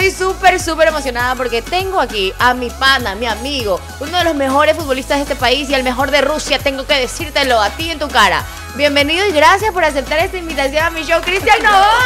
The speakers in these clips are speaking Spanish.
estoy súper, súper emocionada porque tengo aquí a mi pana, mi amigo, uno de los mejores futbolistas de este país y el mejor de Rusia. Tengo que decírtelo a ti en tu cara. Bienvenido y gracias por aceptar esta invitación a mi show, Cristian Novoa.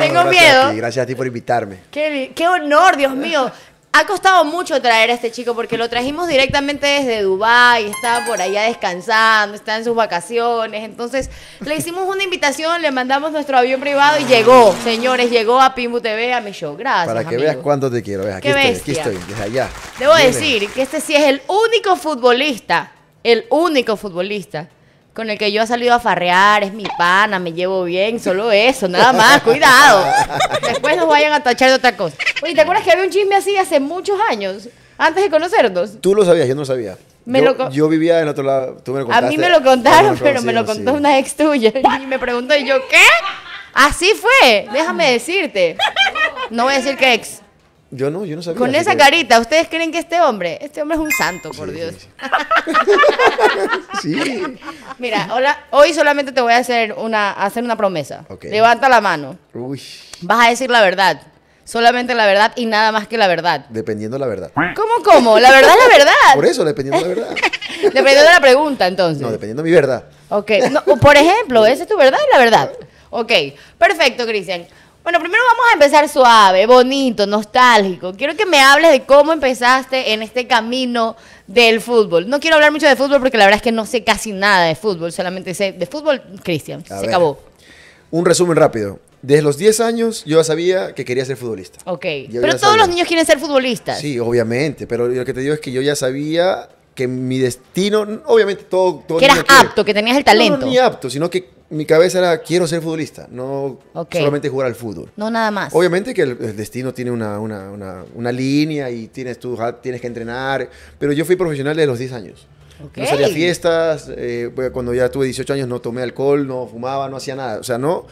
Tengo miedo. gracias a ti por invitarme. qué honor, Dios mío. Ha costado mucho traer a este chico porque lo trajimos directamente desde Dubái, está por allá descansando, está en sus vacaciones. Entonces, le hicimos una invitación, le mandamos nuestro avión privado y llegó, señores, llegó a Pimbu TV, a mi show. Gracias. Para que veas cuánto te quiero, ves. aquí estoy, aquí estoy, desde allá. Debo decir que este sí es el único futbolista, el único futbolista con el que yo he salido a farrear, es mi pana, me llevo bien, solo eso, nada más, cuidado. Después nos vayan a tachar de otra cosa. Oye, ¿te acuerdas que había un chisme así hace muchos años, antes de conocernos? Tú lo sabías, yo no sabía. yo, vivía en otro lado, tú me lo contaste. A mí me lo contaron, ah, pero me lo contó una ex tuya. Y me preguntó, y yo, ¿qué? Así fue, déjame decirte. No voy a decir qué ex. Yo no, yo no sabía. Con esa carita, ¿ustedes creen que este hombre? Este hombre es un santo, por Dios. Sí, Mira, hola, hoy solamente te voy a hacer una, hacer una promesa. Levanta la mano. Uy. Vas a decir la verdad. Solamente la verdad y nada más que la verdad. Dependiendo la verdad. ¿Cómo, cómo? La verdad es la verdad. Por eso, dependiendo de la verdad. dependiendo de la pregunta, entonces. No, dependiendo de mi verdad. Ok. por ejemplo, esa es tu verdad la verdad. Ok. Perfecto, Cristian. Bueno, primero vamos a empezar suave, bonito, nostálgico. Quiero que me hables de cómo empezaste en este camino del fútbol. No quiero hablar mucho de fútbol porque la verdad es que no sé casi nada de fútbol, solamente sé de fútbol, Cristian, se acabó. Un resumen rápido. Desde los 10 años yo ya sabía que quería ser futbolista. Ok, pero todos los niños quieren ser futbolistas. Sí, obviamente, pero lo que te digo es que yo ya sabía que mi destino, obviamente todo... que eras apto, que tenías el talento. No, no ni apto, sino que mi cabeza era, quiero ser futbolista, no solamente jugar al fútbol. No nada más. Obviamente que el, destino tiene una, línea y tienes, tú, tienes que entrenar, pero yo fui profesional desde los 10 años. No salía fiestas, eh, cuando ya tuve 18 años no tomé alcohol, no fumaba, no hacía nada. O sea, no,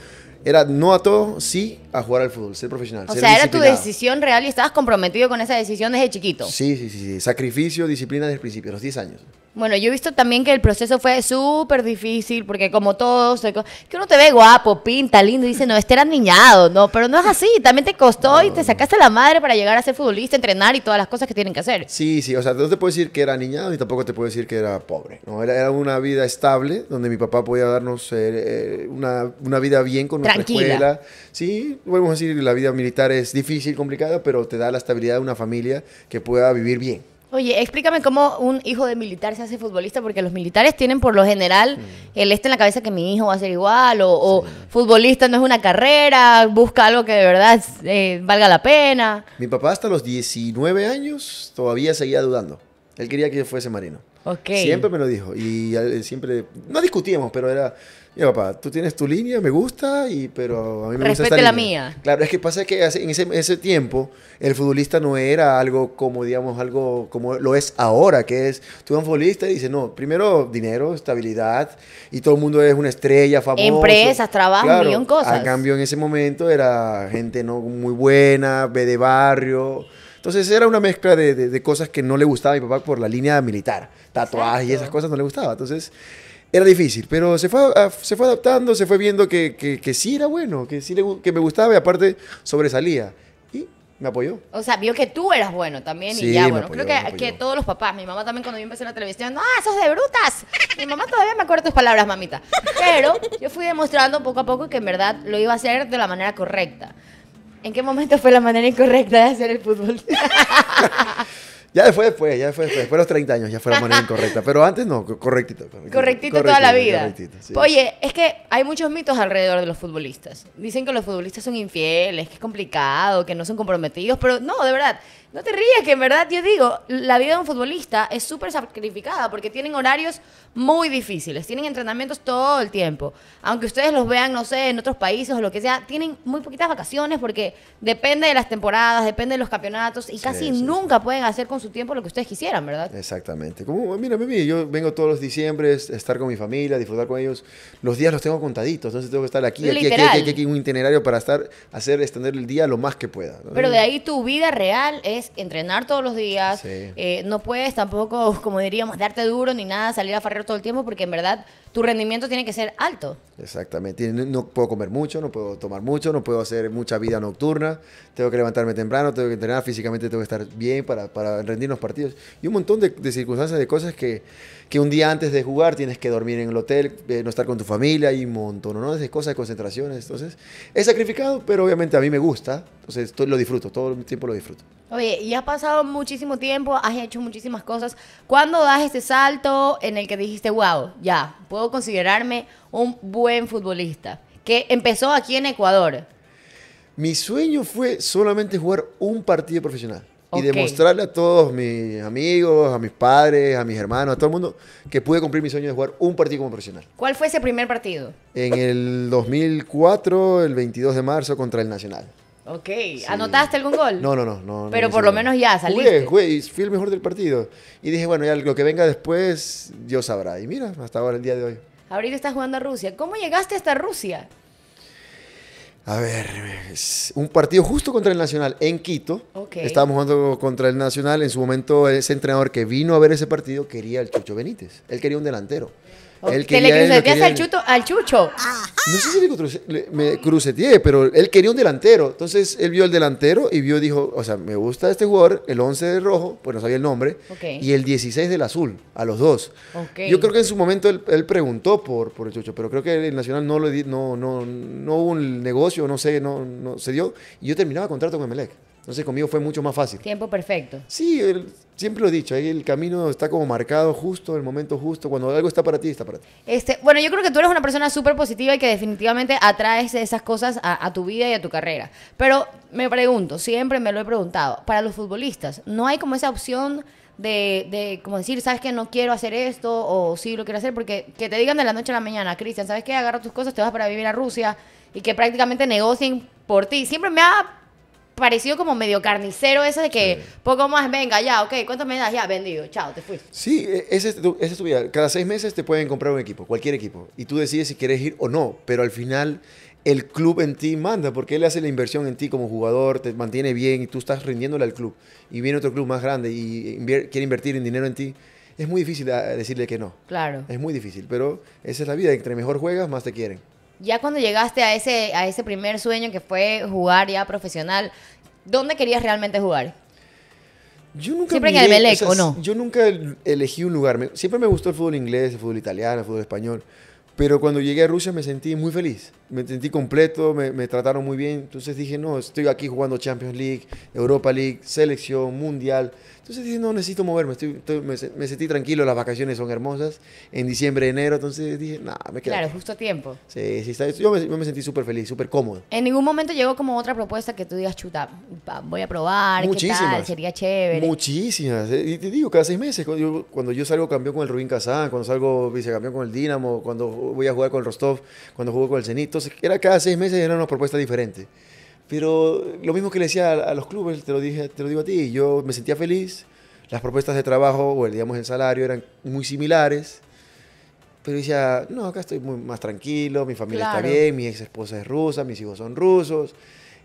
era no a todo, sí a jugar al fútbol, ser profesional. O sea, era tu decisión real y estabas comprometido con esa decisión desde chiquito. Sí, sí, sí, Sacrificio, disciplina desde el principio, los 10 años. Bueno, yo he visto también que el proceso fue súper difícil, porque como todos, que uno te ve guapo, pinta, lindo, y dice, no, este era niñado, no, pero no es así, también te costó y te sacaste la madre para llegar a ser futbolista, entrenar y todas las cosas que tienen que hacer. Sí, sí, o sea, no te puedo decir que era niñado y tampoco te puedo decir que era pobre, ¿no? Era, una vida estable, donde mi papá podía darnos eh, eh, una, vida bien con nuestra Tranquila. escuela. Sí, podemos decir, la vida militar es difícil, complicada, pero te da la estabilidad de una familia que pueda vivir bien. Oye, explícame cómo un hijo de militar se hace futbolista, porque los militares tienen por lo general mm. el este en la cabeza que mi hijo va a ser igual, o, futbolista no es una carrera, busca algo que de verdad eh, valga la pena. Mi papá hasta los 19 años todavía seguía dudando. Él quería que yo fuese marino. Okay. Siempre me lo dijo. Y siempre, no discutíamos, pero era, y papá, tú tienes tu línea, me gusta, y, pero a mí me gusta esta la mía. Claro, es que pasa que en, ese, tiempo el futbolista no era algo como, digamos, algo como lo es ahora, que es, tú eres un futbolista y dices, no, primero dinero, estabilidad, y todo el mundo es una estrella, famosa. Empresas, trabajo, un millón cosas. A cambio, en ese momento era gente no muy buena, ve de barrio, entonces era una mezcla de, de, cosas que no le gustaba a mi papá por la línea militar. Tatuajes y esas cosas no le gustaba. Entonces era difícil, pero se fue, se fue adaptando, se fue viendo que, que, sí era bueno, que sí que me gustaba y aparte sobresalía. Y me apoyó. O sea, vio que tú eras bueno también y ya, bueno, creo que, que, todos los papás, mi mamá también cuando yo empecé en la televisión, ¡ah, sos de brutas. Mi mamá todavía me acuerdo tus palabras, mamita. Pero yo fui demostrando poco a poco que en verdad lo iba a hacer de la manera correcta. ¿En qué momento fue la manera incorrecta de hacer el fútbol? Ya después, después, ya después, después, de los 30 años, ya fue la manera incorrecta. Pero antes no, correctito. Correctito, toda la vida. Oye, es que hay muchos mitos alrededor de los futbolistas. Dicen que los futbolistas son infieles, que es complicado, que no son comprometidos, pero no, de verdad. No te rías, que en verdad yo digo, la vida de un futbolista es súper sacrificada porque tienen horarios muy difíciles, tienen entrenamientos todo el tiempo. Aunque ustedes los vean, no sé, en otros países o lo que sea, tienen muy poquitas vacaciones porque depende de las temporadas, depende de los campeonatos y casi nunca pueden hacer con su tiempo lo que ustedes quisieran, ¿verdad? Exactamente. Como, mira, yo vengo todos los diciembre, estar con mi familia, disfrutar con ellos. Los días los tengo contaditos, entonces tengo que estar aquí, aquí, aquí, aquí, aquí, un itinerario para estar, hacer, extender el día lo más que pueda. Pero de ahí tu vida real es entrenar todos los días. Eh, no puedes tampoco, como diríamos, darte duro ni nada, salir a farrear todo el tiempo, porque en verdad tu rendimiento tiene que ser alto. Exactamente. No puedo comer mucho, no puedo tomar mucho, no puedo hacer mucha vida nocturna, tengo que levantarme temprano, tengo que entrenar físicamente, tengo que estar bien para, para rendir los partidos. Y un montón de, circunstancias, de cosas que, que, un día antes de jugar tienes que dormir en el hotel, eh, no estar con tu familia y un montón, ¿no? De cosas, de concentraciones. Entonces, es sacrificado, pero obviamente a mí me gusta, entonces lo disfruto, todo el tiempo lo disfruto. Oye, y has pasado muchísimo tiempo, has hecho muchísimas cosas. ¿Cuándo das ese salto en el que dijiste, wow, ya, puedo considerarme un buen futbolista? Que empezó aquí en Ecuador. Mi sueño fue solamente jugar un partido profesional. Y demostrarle a todos mis amigos, a mis padres, a mis hermanos, a todo el mundo que pude cumplir mi sueño de jugar un partido como profesional. ¿Cuál fue ese primer partido? En el 2004, el 22 de marzo, contra el Nacional. Ok. ¿Anotaste algún gol? No, no, no. no Pero por lo menos ya saliste. Jugué, jugué fui el mejor del partido. Y dije, bueno, ya lo que venga después, Dios sabrá. Y mira, hasta ahora, el día de hoy. Ahorita estás jugando a Rusia. ¿Cómo llegaste hasta Rusia? A ver, un partido justo contra el Nacional en Quito. Estábamos jugando contra el Nacional. En su momento, ese entrenador que vino a ver ese partido quería el Chucho Benítez. Él quería un delantero. ¿Te le cruceteas al, al Chucho? No sé si le, me cruceteé, pero él quería un delantero. Entonces él vio el delantero y vio, dijo, o sea, me gusta este jugador, el 11 de rojo, pues no sabía el nombre, y el 16 del azul, a los dos. Yo creo que en su momento él, preguntó por, por el Chucho, pero creo que el Nacional no, lo, no, no, no hubo un negocio, no sé, no, no se dio. Y yo terminaba contrato con Emelec. Entonces conmigo fue mucho más fácil. Tiempo perfecto. Sí, siempre lo he dicho, ahí el camino está como marcado justo, el momento justo, cuando algo está para ti, está para ti. Este, bueno, yo creo que tú eres una persona súper positiva y que definitivamente atraes esas cosas a, tu vida y a tu carrera. Pero me pregunto, siempre me lo he preguntado, para los futbolistas, ¿no hay como esa opción de, de como decir, sabes que no quiero hacer esto o sí lo quiero hacer? Porque que te digan de la noche a la mañana, Cristian, ¿sabes qué? Agarra tus cosas, te vas para vivir a Rusia y que prácticamente negocien por ti. Siempre me ha parecido como medio carnicero eso de que poco pues, más, venga, ya, ok, ¿cuánto me das? Ya, vendido, chao, te fuiste. Sí, e, esa es, esa es tu vida. Cada seis meses te pueden comprar un equipo, cualquier equipo, y tú decides si quieres ir o no, pero al final el club en ti manda, porque él hace la inversión en ti como jugador, te mantiene bien y tú estás rindiéndole al club. Y viene otro club más grande y quiere invertir en dinero en ti. Es muy difícil ah, decirle que no. Claro. Es muy difícil, pero esa es la vida. Entre mejor juegas, más te quieren ya cuando llegaste a ese, a ese primer sueño que fue jugar ya profesional, ¿dónde querías realmente jugar? Yo nunca siempre Yo nunca elegí un lugar. siempre me gustó el fútbol inglés, el fútbol italiano, el fútbol español. Pero cuando llegué a Rusia me sentí muy feliz. Me sentí completo, me, me, trataron muy bien. Entonces dije, no, estoy aquí jugando Champions League, Europa League, selección, mundial. Entonces dije, no necesito moverme, estoy, me, sentí tranquilo, las vacaciones son hermosas, en diciembre, enero, entonces dije, nada, me quedo. Claro, justo a tiempo. Sí, sí, yo, me, sentí súper feliz, súper cómodo. En ningún momento llegó como otra propuesta que tú digas, chuta, voy a probar, Muchísimas. ¿qué tal? Sería chévere. Muchísimas, eh, y te digo, cada seis meses, cuando yo, salgo campeón con el Rubín Kazán, cuando salgo vicecampeón con el Dinamo, cuando voy a jugar con el Rostov, cuando juego con el Zenit, entonces era cada seis meses era una propuesta diferente. Pero lo mismo que le decía a, los clubes, te lo, dije, te lo digo a ti, yo me sentía feliz, las propuestas de trabajo o el, digamos, el salario eran muy similares, pero decía, no, acá estoy muy más tranquilo, mi familia está bien, mi ex esposa es rusa, mis hijos son rusos,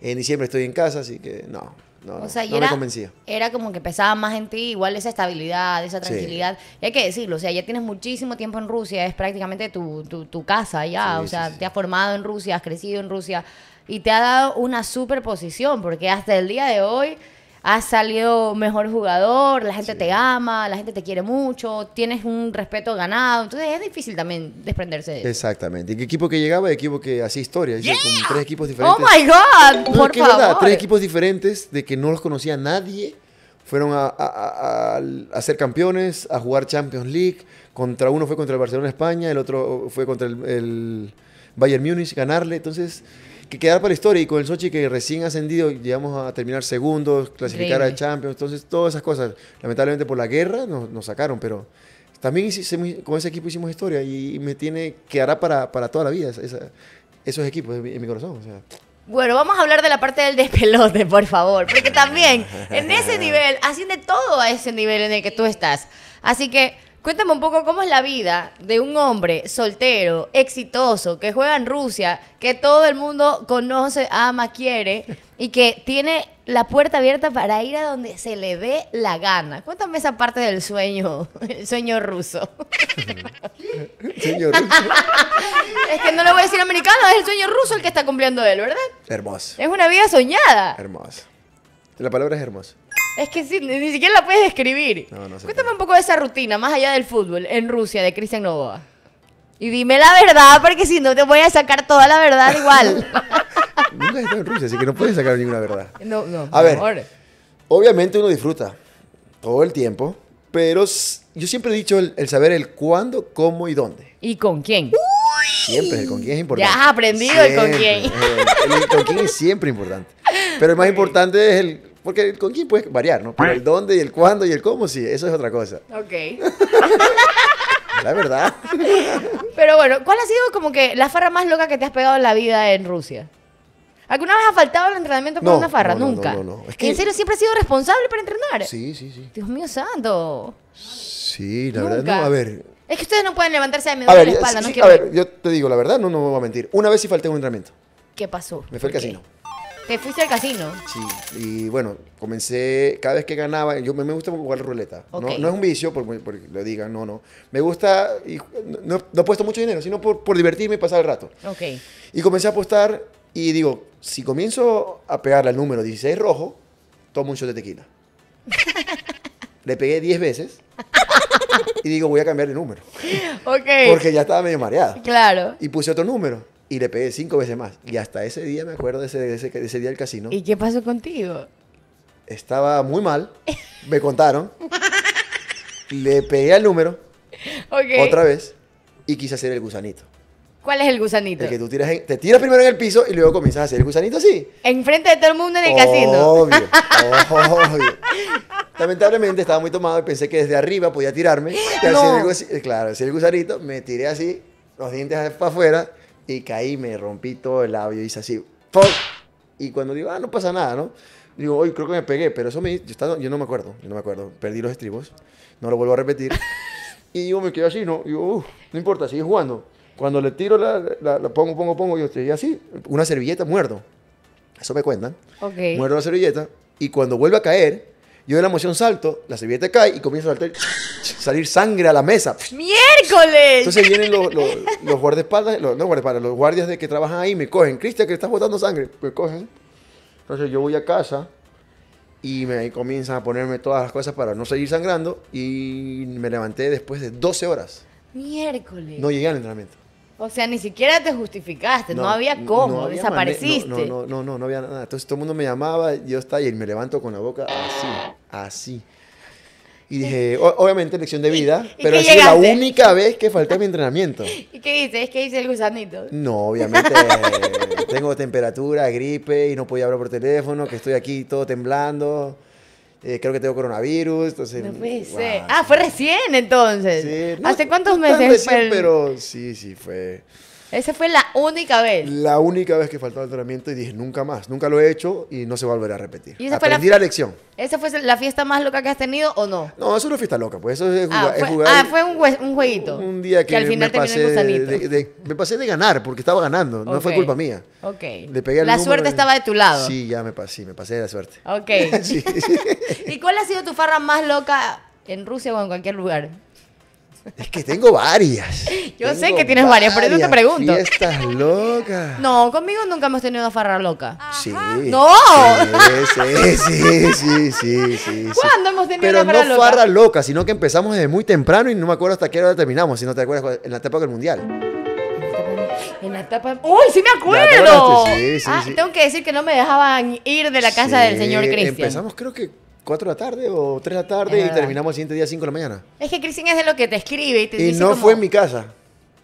en diciembre estoy en casa, así que no, no, o era, convencía. Era como que pesaba más en ti, igual esa estabilidad, esa tranquilidad. Y hay que decirlo, o sea, ya tienes muchísimo tiempo en Rusia, es prácticamente tu, casa ya, o sea, te has formado en Rusia, has crecido en Rusia, y te ha dado una superposición, porque hasta el día de hoy has salido mejor jugador, la gente te ama, la gente te quiere mucho, tienes un respeto ganado. Entonces es difícil también desprenderse de eso. Exactamente. Y equipo que llegaba equipo que hacía historia. Con tres equipos diferentes. ¡Oh, my God! por favor. tres equipos diferentes de que no los conocía nadie. Fueron a, ser campeones, a jugar Champions League. Contra uno fue contra el Barcelona España, el otro fue contra el, el Bayern Múnich, ganarle. Entonces que quedar para la historia y con el Sochi que recién ascendido llegamos a terminar segundos, clasificar al a Champions, entonces todas esas cosas. Lamentablemente por la guerra nos, sacaron, pero también con ese equipo hicimos historia y me tiene quedará para, para toda la vida esos equipos en mi corazón. Bueno, vamos a hablar de la parte del despelote, por favor, porque también en ese nivel, asciende todo a ese nivel en el que tú estás. Así que Cuéntame un poco cómo es la vida de un hombre soltero, exitoso, que juega en Rusia, que todo el mundo conoce, ama, quiere y que tiene la puerta abierta para ir a donde se le dé la gana. Cuéntame esa parte del sueño, el sueño ruso. sueño es que no le voy a decir americano, es el sueño ruso el que está cumpliendo él, ¿verdad? Hermoso. Es una vida soñada. Hermoso. La palabra es hermoso. Es que sí, ni siquiera la puedes describir. Cuéntame un poco de esa rutina, más allá del fútbol, en Rusia, de Cristian Novoa. Y dime la verdad, porque si no te voy a sacar toda la verdad igual. Nunca he estado en Rusia, así que no puedes sacar ninguna verdad. No, no. A ver, obviamente uno disfruta todo el tiempo, pero yo siempre he dicho el, saber el cuándo, cómo y dónde. ¿Y con quién? Siempre, el con quién es importante. Ya has aprendido el con quién. el con quién es siempre importante. Pero el más importante es el porque el con quién puedes variar, ¿no? Pero el dónde y el cuándo y el cómo, sí, eso es otra cosa. Ok. la verdad. Pero bueno, ¿cuál ha sido como que la farra más loca que te has pegado en la vida en Rusia? ¿Alguna vez ha faltado el entrenamiento con una farra? Nunca. No, no, Es ¿En serio siempre has sido responsable para entrenar? Sí, sí, sí. Dios mío santo. Sí, la verdad. No, a ver. Es que ustedes no pueden levantarse de medio de la espalda. A ver, yo te digo, la verdad, no, me voy a mentir. Una vez sí falté un entrenamiento. ¿Qué pasó? Me fue el casino. Te fuiste al casino. Sí, y bueno, comencé, cada vez que ganaba, yo me, gusta jugar ruleta. No, no, es un vicio, porque por, lo digan, no, no. Me gusta, y no, he puesto mucho dinero, sino por, por, divertirme y pasar el rato. Ok. Y comencé a apostar y digo, si comienzo a pegarle al número 16 rojo, tomo un shot de tequila. Le pegué 10 veces y digo, voy a cambiar de número. Ok. Porque ya estaba medio mareada. Claro. Y puse otro número y le pegué cinco veces más. Y hasta ese día me acuerdo de ese, día del casino. ¿Y qué pasó contigo? Estaba muy mal, me contaron. le pegué al número otra vez y quise hacer el gusanito. ¿Cuál es el gusanito? El que tú tiras te tiras primero en el piso y luego comienzas a hacer el gusanito así. Enfrente de todo el mundo en el casino. Obvio, obvio. Lamentablemente estaba muy tomado y pensé que desde arriba podía tirarme. claro, hacer el gusanito, me tiré así, los dientes para afuera y caí, me rompí todo el labio, hice así, ¡pum! Y cuando digo, ah, no pasa nada, ¿no? Digo, hoy creo que me pegué, pero eso me. Yo, yo no me acuerdo, yo no me acuerdo. Perdí los estribos, no lo vuelvo a repetir. y yo me quedo así, ¿no? Digo, uff, no importa, sigue jugando. Cuando le tiro la, la, pongo, pongo, pongo, yo estoy así, una servilleta muerdo. Eso me cuentan. Muerdo la servilleta y cuando vuelve a caer, yo de la emoción salto, la servilleta cae y comienza a salir sangre a la mesa. ¡Miércoles! Entonces vienen los, los, los los, los guardias de que trabajan ahí me cogen. Cristian, que estás botando sangre. Me cogen. Entonces yo voy a casa y me comienzan a ponerme todas las cosas para no seguir sangrando y me levanté después de 12 horas. Miércoles. No llegué al entrenamiento. O sea, ni siquiera te justificaste, no, había cómo, desapareciste. No, no, no, no, no, había nada. Entonces todo el mundo me llamaba, yo estaba y me levanto con la boca así, así. Y dije, obviamente lección de vida, pero es la única vez que falté mi entrenamiento. ¿Y qué dices? ¿Qué dice el gusanito? No, obviamente tengo temperatura, gripe y no podía hablar por teléfono, que estoy aquí todo temblando. Eh, creo que tengo coronavirus, entonces... No mm, ah, fue recién entonces. ¿Hace cuántos no meses? Recién, pero sí, sí, fue... Esa fue la única vez. La única vez que faltó el entrenamiento y dije, nunca más, nunca lo he hecho y no se volverá a repetir. ¿Y Aprendí la, lección. ¿Esa fue la fiesta más loca que has tenido o no? No, eso no es fiesta loca, pues eso es, ah, ah, fue un, jueguito. Un día que, al final me, pasé de, ganar porque estaba ganando, no fue culpa mía. Ok. Le pegué la suerte estaba de tu lado. Sí, ya me pasé, me pasé de la suerte. Ok. ¿Y cuál ha sido tu farra más loca en Rusia o en cualquier lugar? Es que tengo varias. Yo sé que tienes varias, por eso te pregunto. ¿Estás loca? No, conmigo nunca hemos tenido una farra loca. Sí. No. Sí, sí, sí, sí, sí, ¿Cuándo hemos tenido una farra no loca? farra loca, sino que empezamos desde muy temprano y no me acuerdo hasta qué hora terminamos, si no te acuerdas, en la etapa del mundial. En la etapa. ¡Uy, sí me acuerdo! ah, Tengo que decir que no me dejaban ir de la casa del señor Cristian. Empezamos, creo que 4 de la tarde o 3 de la tarde y terminamos el siguiente día 5 de la mañana. Es que Cristina es de lo que te escribe y te dice. Y no fue en mi casa.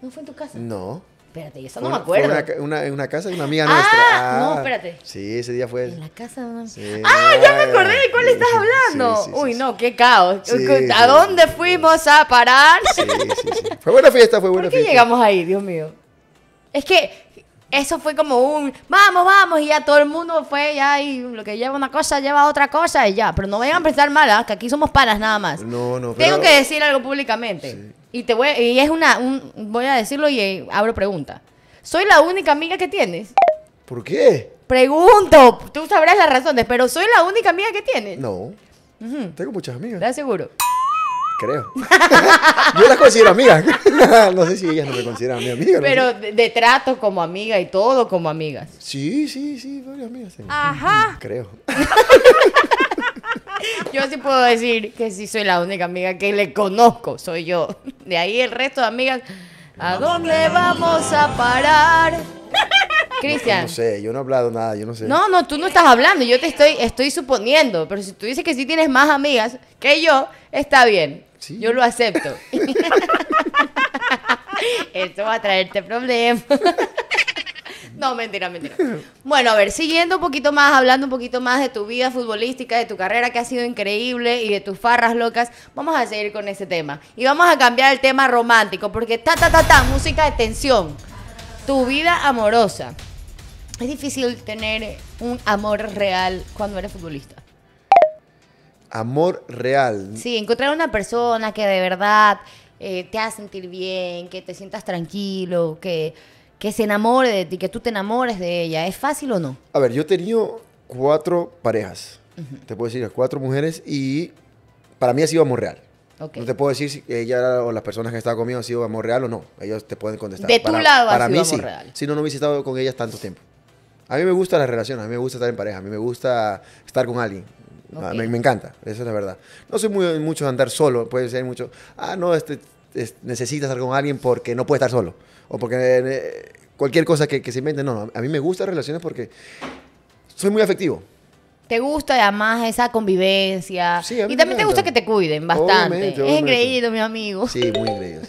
¿No fue en tu casa? No. Espérate, yo eso no me acuerdo. una, en una casa de una amiga ah, nuestra. Ah, no, espérate. Sí, ese día fue. En la casa de una sí. Ah, ya me acordé de cuál estás hablando. Uy, no, qué caos. ¿A dónde fuimos a parar? Sí, sí, sí. Fue buena fiesta, fue buena fiesta. ¿Por qué llegamos ahí, Dios mío? Es que eso fue como un vamos, vamos, y ya todo el mundo fue ya y lo que lleva una cosa lleva otra cosa y ya. Pero no vayan a pensar mal, ¿ah? que aquí somos panas nada más. No, no, Tengo que decir algo públicamente. Y te voy, y es una, voy a decirlo y eh, abro pregunta. ¿Soy la única amiga que tienes? ¿Por qué? Pregunto, tú sabrás las razones, pero ¿soy la única amiga que tienes? No. Tengo muchas amigas. Te aseguro Creo. Yo las considero amigas. no sé si ellas no me consideran mi amiga. Pero de trato como amiga y todo como amigas. Sí, sí, sí, varias amigas. Ajá. Mm, creo. Yo sí puedo decir que sí soy la única amiga que le conozco, soy yo. De ahí el resto de amigas, ¿a dónde vamos a parar? Cristian. No, no, sé, yo no he hablado nada, yo no sé. No, no, tú no estás hablando, yo te estoy, estoy suponiendo, pero si tú dices que sí tienes más amigas que yo, está bien. Yo lo acepto. Esto va a traerte problemas. No, mentira, mentira. Bueno, a ver, siguiendo un poquito más, hablando un poquito más de tu vida futbolística, de tu carrera que ha sido increíble y de tus farras locas, vamos a seguir con ese tema. Y vamos a cambiar el tema romántico, porque ta, ta, ta, ta, música de tensión. Tu vida amorosa. Es difícil tener un amor real cuando eres futbolista amor real. Sí, encontrar una persona que de verdad eh, te haga sentir bien, que te sientas tranquilo, que, se enamore de ti, que tú te enamores de ella. ¿Es fácil o no? A ver, yo he tenido cuatro parejas. Te puedo decir, cuatro mujeres y para mí ha sido amor real. No te puedo decir si ella o las personas que estaba conmigo han sido amor real o no. Ellos te pueden contestar. De tu para, lado mí, sí. Si no, no hubiese estado con ellas tanto tiempo. A mí me gusta las relaciones, a mí me gusta estar en pareja, a mí me gusta estar con alguien. Ah, me, encanta, esa es la verdad. No soy muy mucho de andar solo, puede ser mucho, ah, no, este, necesitas estar con alguien porque no puede estar solo, o porque eh, cualquier cosa que, se invente, no, a mí me gustan relaciones porque soy muy afectivo. Te gusta además esa convivencia. Sí, y también te gusta que te cuiden bastante. Es increíble, mi amigo. Sí, muy increíble.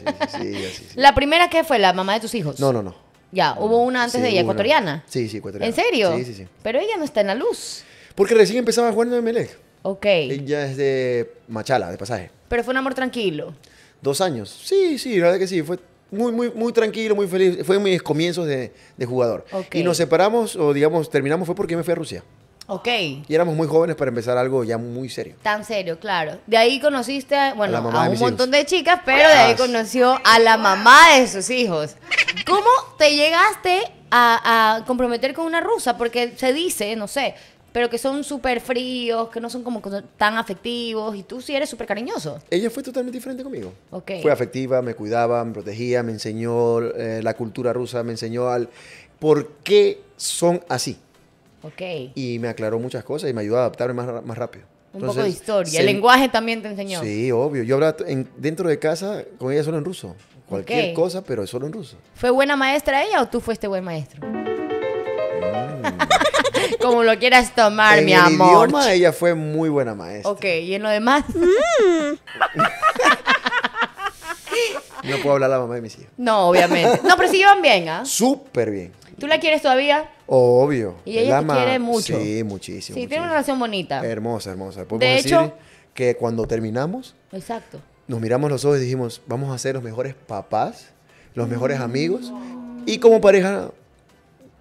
¿La primera que fue? ¿La mamá de tus hijos? No, no, no. Ya, hubo una antes de ella, ecuatoriana. Sí, sí, ecuatoriana. ¿En serio? Sí, sí, sí. Pero ella no está en la luz. Porque recién empezaba jugar en Melec. Ok. Ya es de Machala, de pasaje. Pero fue un amor tranquilo. Dos años. Sí, sí, la verdad que sí. Fue muy, muy, muy tranquilo, muy feliz. Fue en mis comienzos de, jugador. Okay. Y nos separamos, o digamos, terminamos fue porque me fui a Rusia. Ok. Y éramos muy jóvenes para empezar algo ya muy serio. Tan serio, claro. De ahí conociste, bueno, a, un montón de chicas, pero de ahí conoció a la mamá de sus hijos. ¿Cómo te llegaste a comprometer con una rusa? Porque se dice, no sé, pero que son súper fríos, que no son como tan afectivos, y tú sí eres súper cariñoso. Ella fue totalmente diferente conmigo. Fue afectiva, me cuidaba, me protegía, me enseñó eh, la cultura rusa, me enseñó al por qué son así. Okay. Y me aclaró muchas cosas y me ayudó a adaptarme más, rápido. Un poco de historia. El lenguaje también te enseñó. Sí, obvio. Yo hablaba dentro de casa con ella solo en ruso. Cualquier cosa, pero solo en ruso. ¿Fue buena maestra ella o tú fuiste buen maestro? Mm. Como lo quieras tomar, en mi el amor. Idioma, ella fue muy buena maestra. Ok, y en lo demás. no puedo hablar a la mamá de mis hijos. No, obviamente. No, pero sí llevan bien, ¿ah? Súper bien. ¿Tú la quieres todavía? Obvio. Y ella te quiere mucho. Sí, muchísimo. Sí, tiene una relación bonita. Hermosa, hermosa. de decir hecho, que cuando terminamos, exacto. nos miramos los ojos y dijimos, vamos a ser los mejores papás, los mejores mm. amigos. Y como pareja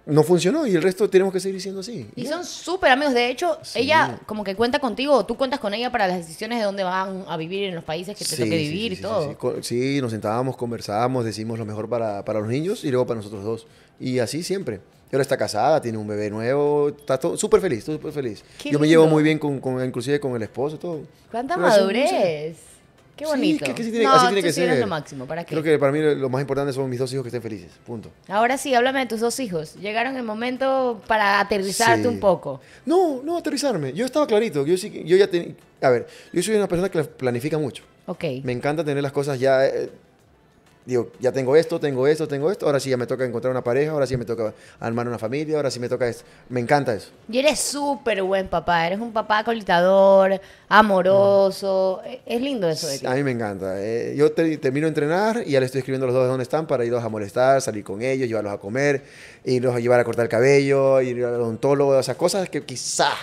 no funcionó y el resto tenemos que seguir siendo así. Y son súper amigos. De hecho, ella como que cuenta contigo, tú cuentas con ella para las decisiones de dónde van a vivir en los países que te sí, vivir y todo. Sí, nos sentábamos, conversábamos, decimos lo mejor para, los niños y luego para nosotros dos. Y así siempre. Y ahora está casada, tiene un bebé nuevo, está súper feliz, súper feliz. Yo me llevo muy bien con, inclusive con el esposo, y todo. ¿Cuánta madurez? Qué bonito. Sí, tiene, no, lo máximo. ¿Para qué? Creo que para mí lo más importante son mis dos hijos que estén felices. Punto. Ahora sí, háblame de tus dos hijos. Llegaron el momento para aterrizarte un poco. No, no aterrizarme. Yo estaba clarito. Yo, sí, yo ya A ver, yo soy una persona que planifica mucho. Ok. Me encanta tener las cosas ya. Eh, digo, ya tengo esto, tengo esto, tengo esto, ahora sí ya me toca encontrar una pareja, ahora sí me toca armar una familia, ahora sí me toca eso. Me encanta eso. Y eres súper buen papá, eres un papá colitador, amoroso, e, es lindo eso de ti. A mí me encanta. Eh, yo te, termino de entrenar y ya le estoy escribiendo a los dos de dónde están para irlos a molestar, salir con ellos, llevarlos a comer, irlos a llevar a cortar el cabello, ir al odontólogo, esas cosas que quizás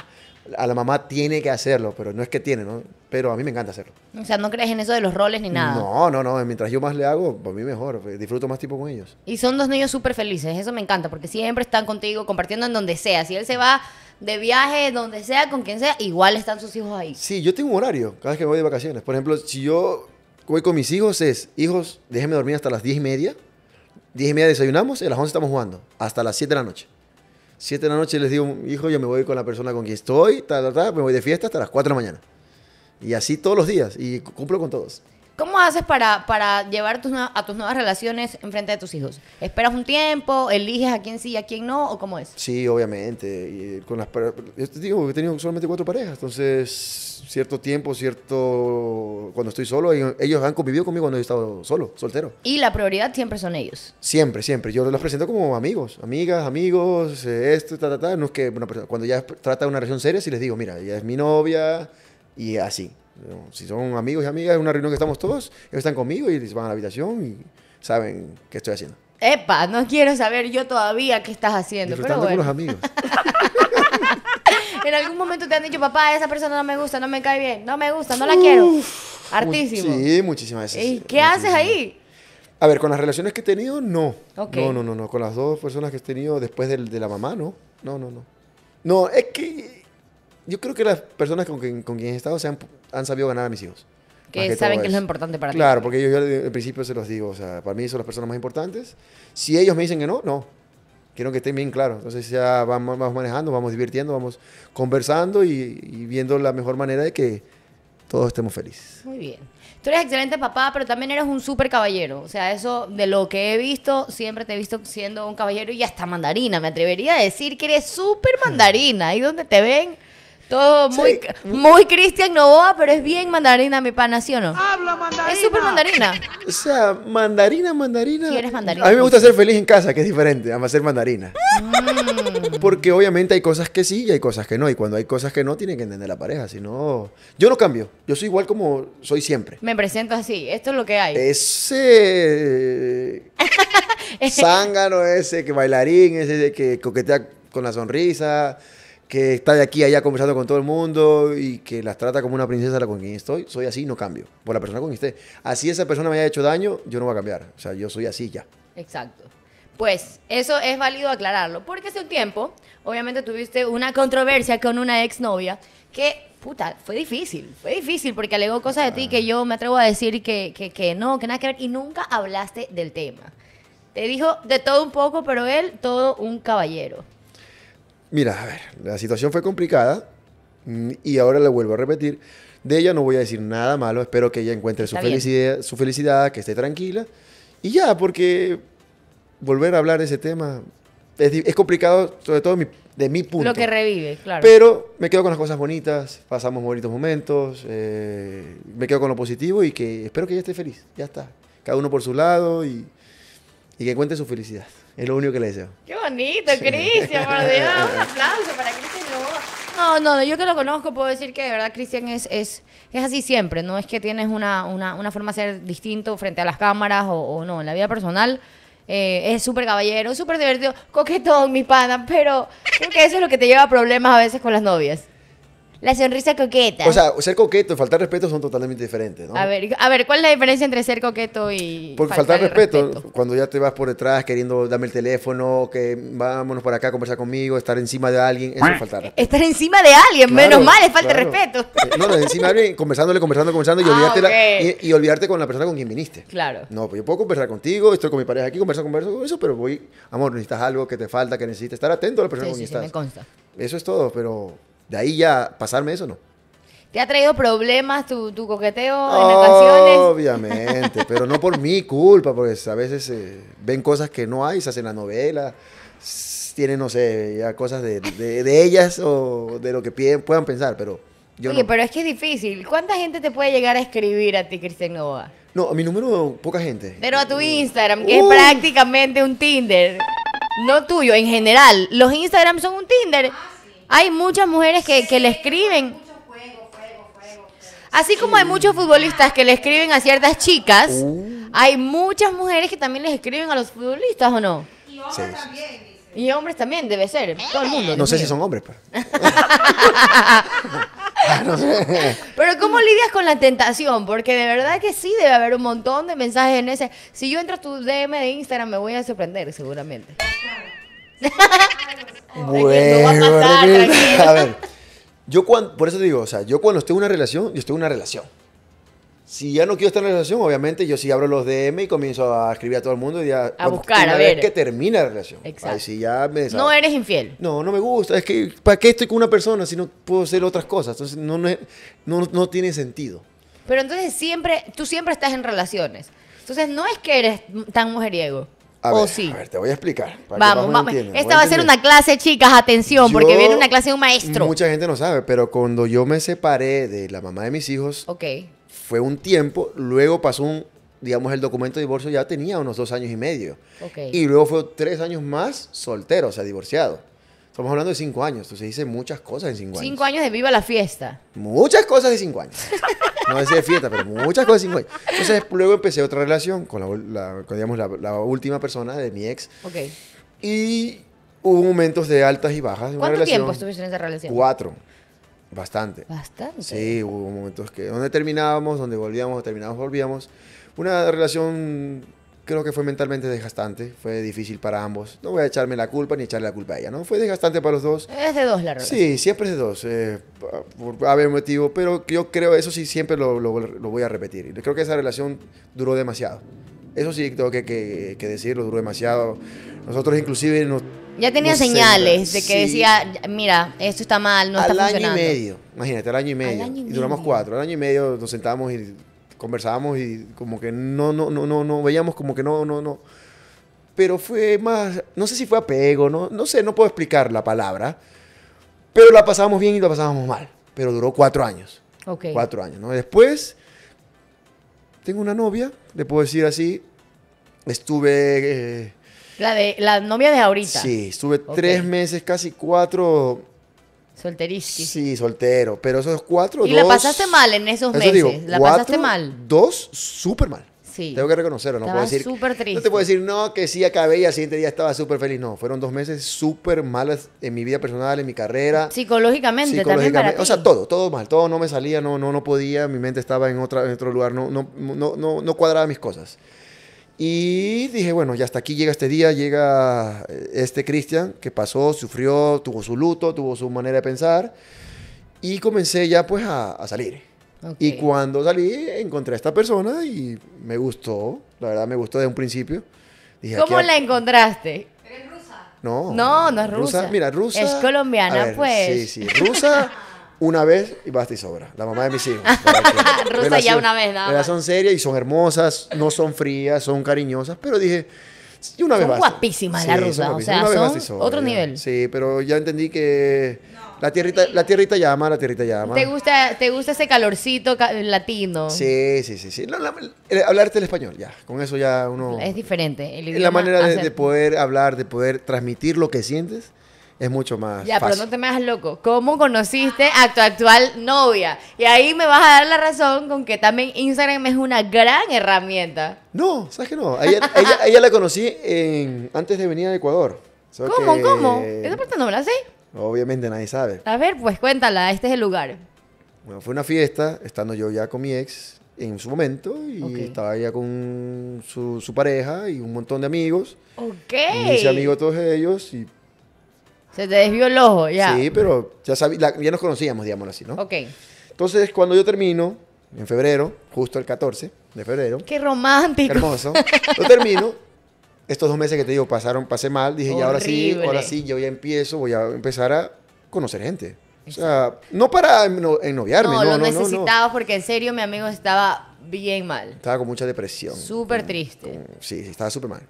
a la mamá tiene que hacerlo, pero no es que tiene, ¿no? Pero a mí me encanta hacerlo. O sea, no crees en eso de los roles ni nada. No, no, no. Mientras yo más le hago, para mí mejor. Pues, disfruto más tiempo con ellos. Y son dos niños súper felices. Eso me encanta, porque siempre están contigo, compartiendo en donde sea. Si él se va de viaje, donde sea, con quien sea, igual están sus hijos ahí. Sí, yo tengo un horario cada vez que me voy de vacaciones. Por ejemplo, si yo voy con mis hijos, es, hijos, déjenme dormir hasta las diez y media. Diez y media desayunamos y a las once estamos jugando. Hasta las siete de la noche. 7 de la noche les digo, hijo, yo me voy con la persona con quien estoy, ta, ta, tal, me voy de fiesta hasta las 4 de la mañana. Y así todos los días, y cumplo con todos. ¿Cómo haces para, para llevar tus, a tus nuevas relaciones enfrente de tus hijos? ¿Esperas un tiempo? ¿Eliges a quién sí y a quién no? ¿O cómo es? Sí, obviamente. Eh, con las, yo te digo, he tenido solamente cuatro parejas, entonces cierto tiempo, cierto... Cuando estoy solo, ellos han convivido conmigo cuando he estado solo, soltero. Y la prioridad siempre son ellos. Siempre, siempre. Yo los presento como amigos, amigas, amigos, eh, esto, ta, ta, ta. que, cuando ya trata una relación seria, sí les digo, mira, ella es mi novia y así. Si son amigos y amigas, es una reunión que estamos todos, ellos están conmigo y les van a la habitación y saben qué estoy haciendo. Epa, no quiero saber yo todavía qué estás haciendo. Pero los amigos. en algún momento te han dicho, papá, esa persona no me gusta, no me cae bien, no me gusta, no la quiero. artísimo Sí, muchísimas veces. ¿Y qué haces ahí? A ver, con las relaciones que he tenido, no. No, no, no, no. Con las dos personas que he tenido después de, de la mamá, no. No, no, no. No, es que yo creo que las personas con, quien, he estado se han, sabido ganar a mis hijos. Que, saben que es lo importante para claro, ti. Claro, porque yo, yo, al principio se los digo, o sea, para mí son las personas más importantes. Si ellos me dicen que no, no. Quiero que estén bien claros. Entonces ya vamos, vamos manejando, vamos divirtiendo, vamos conversando y, y, viendo la mejor manera de que todos estemos felices. Muy bien. Tú eres excelente papá, pero también eres un súper caballero. O sea, eso de lo que he visto, siempre te he visto siendo un caballero y hasta mandarina. Me atrevería a decir que eres súper mandarina. Ahí donde te ven, todo muy, muy Cristian Novoa, pero es bien mandarina, mi pana, ¿sí o no? ¡Habla mandarina! Es súper mandarina. O sea, mandarina, mandarina. mandarina. A mí me gusta ser feliz en casa, que es diferente a ser mandarina. Mm. Porque obviamente hay cosas que sí y hay cosas que no. Y cuando hay cosas que no, tiene que entender la pareja. Si no, yo no cambio. Yo soy igual como soy siempre. Me presento así. Esto es lo que hay. Ese... zángano ese, que bailarín, ese que coquetea con la sonrisa que está de aquí allá conversando con todo el mundo y que las trata como una princesa la con quien estoy, soy así, no cambio. Por la persona con quien esté. Así esa persona me haya hecho daño, yo no voy a cambiar. O sea, yo soy así ya. Exacto. Pues eso es válido aclararlo, porque hace un tiempo, obviamente tuviste una controversia con una exnovia que, puta, fue difícil, fue difícil porque alegó cosas de ti que yo me atrevo a decir que, que, que no, que nada que ver, y nunca hablaste del tema. Te dijo de todo un poco, pero él todo un caballero. Mira, a ver, la situación fue complicada mm, y ahora le vuelvo a repetir. De ella no voy a decir nada malo, espero que ella encuentre su felicidad, su felicidad, que esté tranquila. Y ya, porque volver a hablar de ese tema es, complicado, sobre todo de mi punto. Lo que revive, claro. Pero me quedo con las cosas bonitas, pasamos bonitos momentos, eh, me quedo con lo positivo y que espero que ella esté feliz. Ya está. Cada uno por su lado y, y que encuentre su felicidad. Es lo único que le deseo. Qué bonito, Cristian, por Dios. Un aplauso para Cristian no, no, yo que lo conozco puedo decir que de verdad Cristian es, es, es así siempre, no es que tienes una, una, forma de ser distinto frente a las cámaras o, no, en la vida personal eh, es súper caballero, súper divertido, coquetón, mi pana, pero creo que eso es lo que te lleva a problemas a veces con las novias. La sonrisa coqueta. O sea, ser coqueto y faltar respeto son totalmente diferentes, ¿no? A ver, a ver ¿cuál es la diferencia entre ser coqueto y Porque faltar, respeto, cuando ya te vas por detrás queriendo darme el teléfono, que vámonos por acá a conversar conmigo, estar encima de alguien, eso es faltar. Estar encima de alguien, menos mal, es falta de respeto. Eh, no, no, encima de alguien, conversándole, conversando, conversando y, ah, olvidarte y, olvidarte con la persona con quien viniste. Claro. No, pues yo puedo conversar contigo, estoy con mi pareja aquí, converso, converso con eso, pero voy, amor, necesitas algo que te falta, que necesitas estar atento a la persona con quien sí, Me consta. Eso es todo, pero de ahí ya pasarme eso, ¿no? ¿Te ha traído problemas tu, coqueteo en canciones? Obviamente, pero no por mi culpa, porque a veces eh, ven cosas que no hay, se hacen la novela, tienen, no sé, ya cosas de, ellas o de lo que puedan pensar, pero yo Oye, pero es que es difícil. ¿Cuánta gente te puede llegar a escribir a ti, Cristian Novoa? No, a mi número, poca gente. Pero a tu mm. Instagram, que es prácticamente un Tinder. No tuyo, en general. Los Instagram son un Tinder. Hay muchas mujeres que, le escriben. Así como hay muchos futbolistas que le escriben a ciertas chicas, uh. hay muchas mujeres que también les escriben a los futbolistas, ¿o no? Y hombres también. Y hombres también, debe ser. Todo el mundo. No sé si son hombres, pero. Pues. Ah, pero ¿cómo lidias con la tentación? Porque de verdad que sí debe haber un montón de mensajes en ese. Si yo entro a tu DM de Instagram, me voy a sorprender, seguramente. Bueno, no va a, a ver, yo cuando, por eso te digo, o sea, yo cuando estoy en una relación, yo estoy en una relación. Si ya no quiero estar en una relación, obviamente yo sí abro los DM y comienzo a escribir a todo el mundo y ya, a buscar, a ver. que termina la relación. Exacto. No eres infiel. No, no me gusta. Es que, ¿para qué estoy con una persona si no puedo hacer otras cosas? Entonces, no, no, no, no tiene sentido. Pero entonces siempre, tú siempre estás en relaciones. Entonces, no es que eres tan mujeriego. A ver, te voy a explicar. Vamos, vamos. Esta va a ser una clase, chicas, atención, porque viene una clase de un maestro. Mucha gente no sabe, pero cuando yo me separé de la mamá de mis hijos, fue un tiempo, luego pasó un, digamos, el documento de divorcio ya tenía unos dos años y medio. Y luego fue tres años más soltero, o sea, divorciado. Estamos hablando de cinco años, entonces dice muchas cosas en cinco años. Cinco años de viva la fiesta. Muchas cosas de cinco años. No decía de fiesta, pero muchas cosas de cinco años. Entonces luego empecé otra relación con, la, digamos, la, última persona de mi ex. Ok. Y hubo momentos de altas y bajas. ¿Cuánto una relación, tiempo estuviste en esa relación? Cuatro. Bastante. Bastante. Sí, hubo momentos que donde terminábamos, donde volvíamos, terminábamos, volvíamos. Una relación creo que fue mentalmente desgastante, fue difícil para ambos. No voy a echarme la culpa ni echarle la culpa a ella, ¿no? Fue desgastante para los dos. Es de dos la verdad. Sí, siempre es de dos, eh, por haber motivo, pero yo creo, eso sí, siempre lo, lo, voy a repetir. Creo que esa relación duró demasiado. Eso sí, tengo que, que, decirlo, duró demasiado. Nosotros inclusive nos... Ya tenía señales de que decía, mira, esto está mal, no está funcionando. Al año y medio, imagínate, al año y medio. y, duramos cuatro, al año y medio nos sentamos y conversábamos y como que no, no, no, no, no, veíamos como que no, no, no. Pero fue más, no sé si fue apego, no, no sé, no puedo explicar la palabra, pero la pasábamos bien y la pasábamos mal. Pero duró cuatro años. Ok. Cuatro años, ¿no? Después, tengo una novia, le puedo decir así, estuve... Eh, la, de, la novia de ahorita. Sí, estuve tres meses, casi cuatro Solteriski. Sí, soltero. Pero esos cuatro. Y la pasaste mal en esos meses. Digo, la pasaste mal. Dos, súper mal. Sí. Tengo que reconocerlo. No puedo decir. súper triste. No te puedo decir, no, que sí acabé y al siguiente día estaba súper feliz. No, fueron dos meses súper malas en mi vida personal, en mi carrera. Psicológicamente, psicológicamente también. o sea, todo, todo mal. Todo no me salía, no, no, no podía. Mi mente estaba en, en otro lugar. No, no, no, no, no cuadraba mis cosas. Y dije, bueno, ya hasta aquí llega este día, llega eh, este Cristian que pasó, sufrió, tuvo su luto, tuvo su manera de pensar. Y comencé ya pues a, salir. Y cuando salí, encontré a esta persona y me gustó. La verdad, me gustó desde un principio. ¿Cómo la encontraste? ¿Eres rusa? No. No, no es rusa. mira, rusa. Es colombiana, pues. Sí, sí. Rusa. una vez y basta y sobra. La mamá de mis hijos. Rusa ya una vez, nada. Son serias y son hermosas, no son frías, son cariñosas, pero dije, y una son vez guapísimas sí, las rusas, o sea, son otro nivel. Sí, pero ya entendí que la tierrita, la tierrita llama, la tierrita llama. ¿Te gusta, te gusta ese calorcito latino? Sí, sí, sí, sí. hablarte el español, ya. Con eso ya uno. Es diferente. El la manera de, de poder hablar, de poder transmitir lo que sientes es mucho más. Ya, pero no te me hagas loco. ¿Cómo conociste a tu actual novia? Y ahí me vas a dar la razón con que también Instagram es una gran herramienta. No, sabes que no. Ella, ella, la conocí en, antes de venir a Ecuador. ¿Cómo? ¿Cómo? ¿Esa parte no me la sé? Obviamente nadie sabe. A ver, pues cuéntala, este es el lugar. Bueno, fue una fiesta, estando yo ya con mi ex en su momento, y estaba ya con su, su, pareja y un montón de amigos. Ok. Mis amigos todos ellos, y se te desvió el ojo, ya. Sí, pero ya, ya nos conocíamos, digamos así, ¿no? Ok. Entonces, cuando yo termino, en febrero, justo el 14 de febrero. ¡Qué romántico! hermoso. Yo termino. Estos dos meses que te digo pasaron, pasé mal. Dije, ya ahora sí, ahora sí, yo ya empiezo, voy a empezar a conocer gente. O sea, no para ennoviarme. No, no, lo necesitaba porque en serio mi amigo estaba bien mal. Estaba con mucha depresión. Súper triste. sí, estaba súper mal.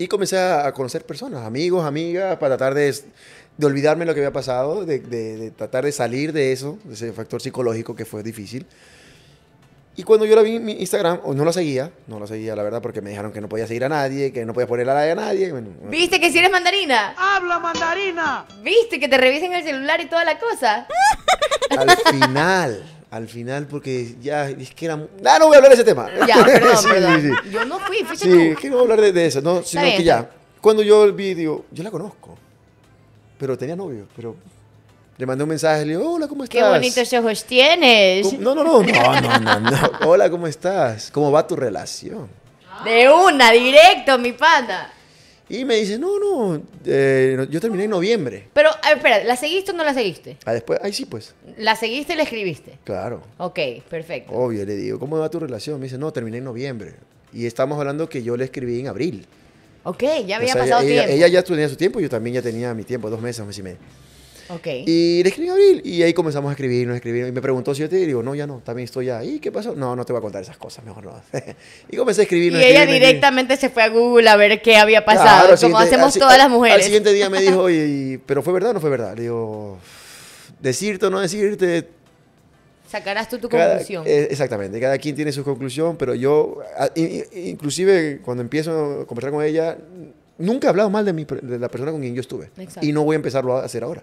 Y comencé a conocer personas, amigos, amigas, para tratar de, de olvidarme lo que había pasado, de, tratar de salir de eso, de ese factor psicológico que fue difícil. Y cuando yo la vi en mi Instagram, no la seguía, no la seguía, la verdad, porque me dijeron que no podía seguir a nadie, que no podía poner a a nadie. ¿Viste que si eres mandarina? ¡Habla mandarina! ¿Viste que te revisen el celular y toda la cosa? Al final al final porque ya es que era... Ah, no voy a hablar de ese tema. Ya, perdón, Yo no fui, fíjate sí, que no voy a hablar de, eso, no, sino que ya. Cuando yo vi, digo, yo la conozco, pero tenía novio, pero... Le mandé un mensaje, le digo, hola, ¿cómo estás? Qué bonitos ojos tienes. No, no, no, no, no, no, no. Hola, ¿cómo estás? ¿Cómo va tu relación? De una, directo, mi pana. Y me dice, no, eh, no, yo terminé en noviembre. Pero, espera, ¿la seguiste o no la seguiste? Ah, después, ahí sí, pues. ¿La seguiste y la escribiste? Claro. Ok, perfecto. Obvio, le digo, ¿cómo va tu relación? Me dice, no, terminé en noviembre. Y estamos hablando que yo le escribí en abril. Ok, ya había pasado ella, tiempo. Ella ya tenía su tiempo, yo también ya tenía mi tiempo, dos meses, más y medio. Y le escribí a Abril y ahí comenzamos a escribir, nos escribir. y me preguntó si yo te digo, no, ya no, también estoy ya. ¿Y qué pasó? No, no te voy a contar esas cosas, mejor no. y comencé a escribir. Y ella directamente se fue a Google a ver qué había pasado, como hacemos todas las mujeres. Al, siguiente día me dijo, pero fue verdad o no fue verdad. Le digo, decirte o no decirte, Sacarás tú tu conclusión. Eh, exactamente, cada quien tiene su conclusión, pero yo, inclusive cuando empiezo a conversar con ella, nunca he hablado mal de, mi, de la persona con quien yo estuve. Y no voy a empezarlo a hacer ahora.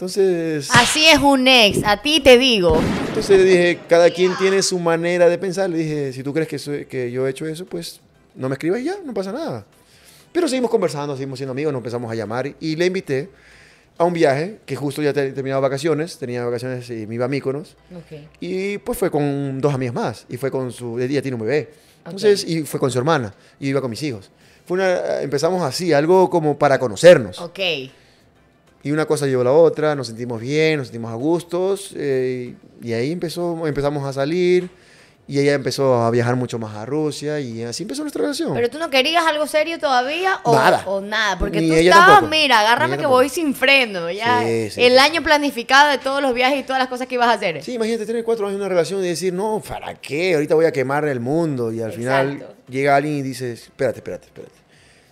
Entonces... Así es un ex, a ti te digo. Entonces le dije, cada quien tiene su manera de pensar. Le dije, si tú crees que, que yo he hecho eso, pues no me escribas ya, no pasa nada. Pero seguimos conversando, seguimos siendo amigos, nos empezamos a llamar y, le invité a un viaje que justo ya terminaba vacaciones, tenía vacaciones y me iba a Míconos. Okay. Y pues fue con dos amigas más y fue con su, día tiene un bebé. Entonces, y fue con su hermana y iba con mis hijos. Fue una, empezamos así, algo como para conocernos. Ok y una cosa llevó a la otra, nos sentimos bien, nos sentimos a gustos, eh, y ahí empezó, empezamos a salir, y ella empezó a viajar mucho más a Rusia, y así empezó nuestra relación. Pero tú no querías algo serio todavía, o nada, o nada porque tú estabas, mira, agárrame que voy sin freno, ya el año planificado de todos los viajes y todas las cosas que ibas a hacer. Sí, imagínate tener cuatro años en una relación y decir, no, ¿para qué? Ahorita voy a quemar el mundo, y al final llega alguien y dices, espérate, espérate, espérate.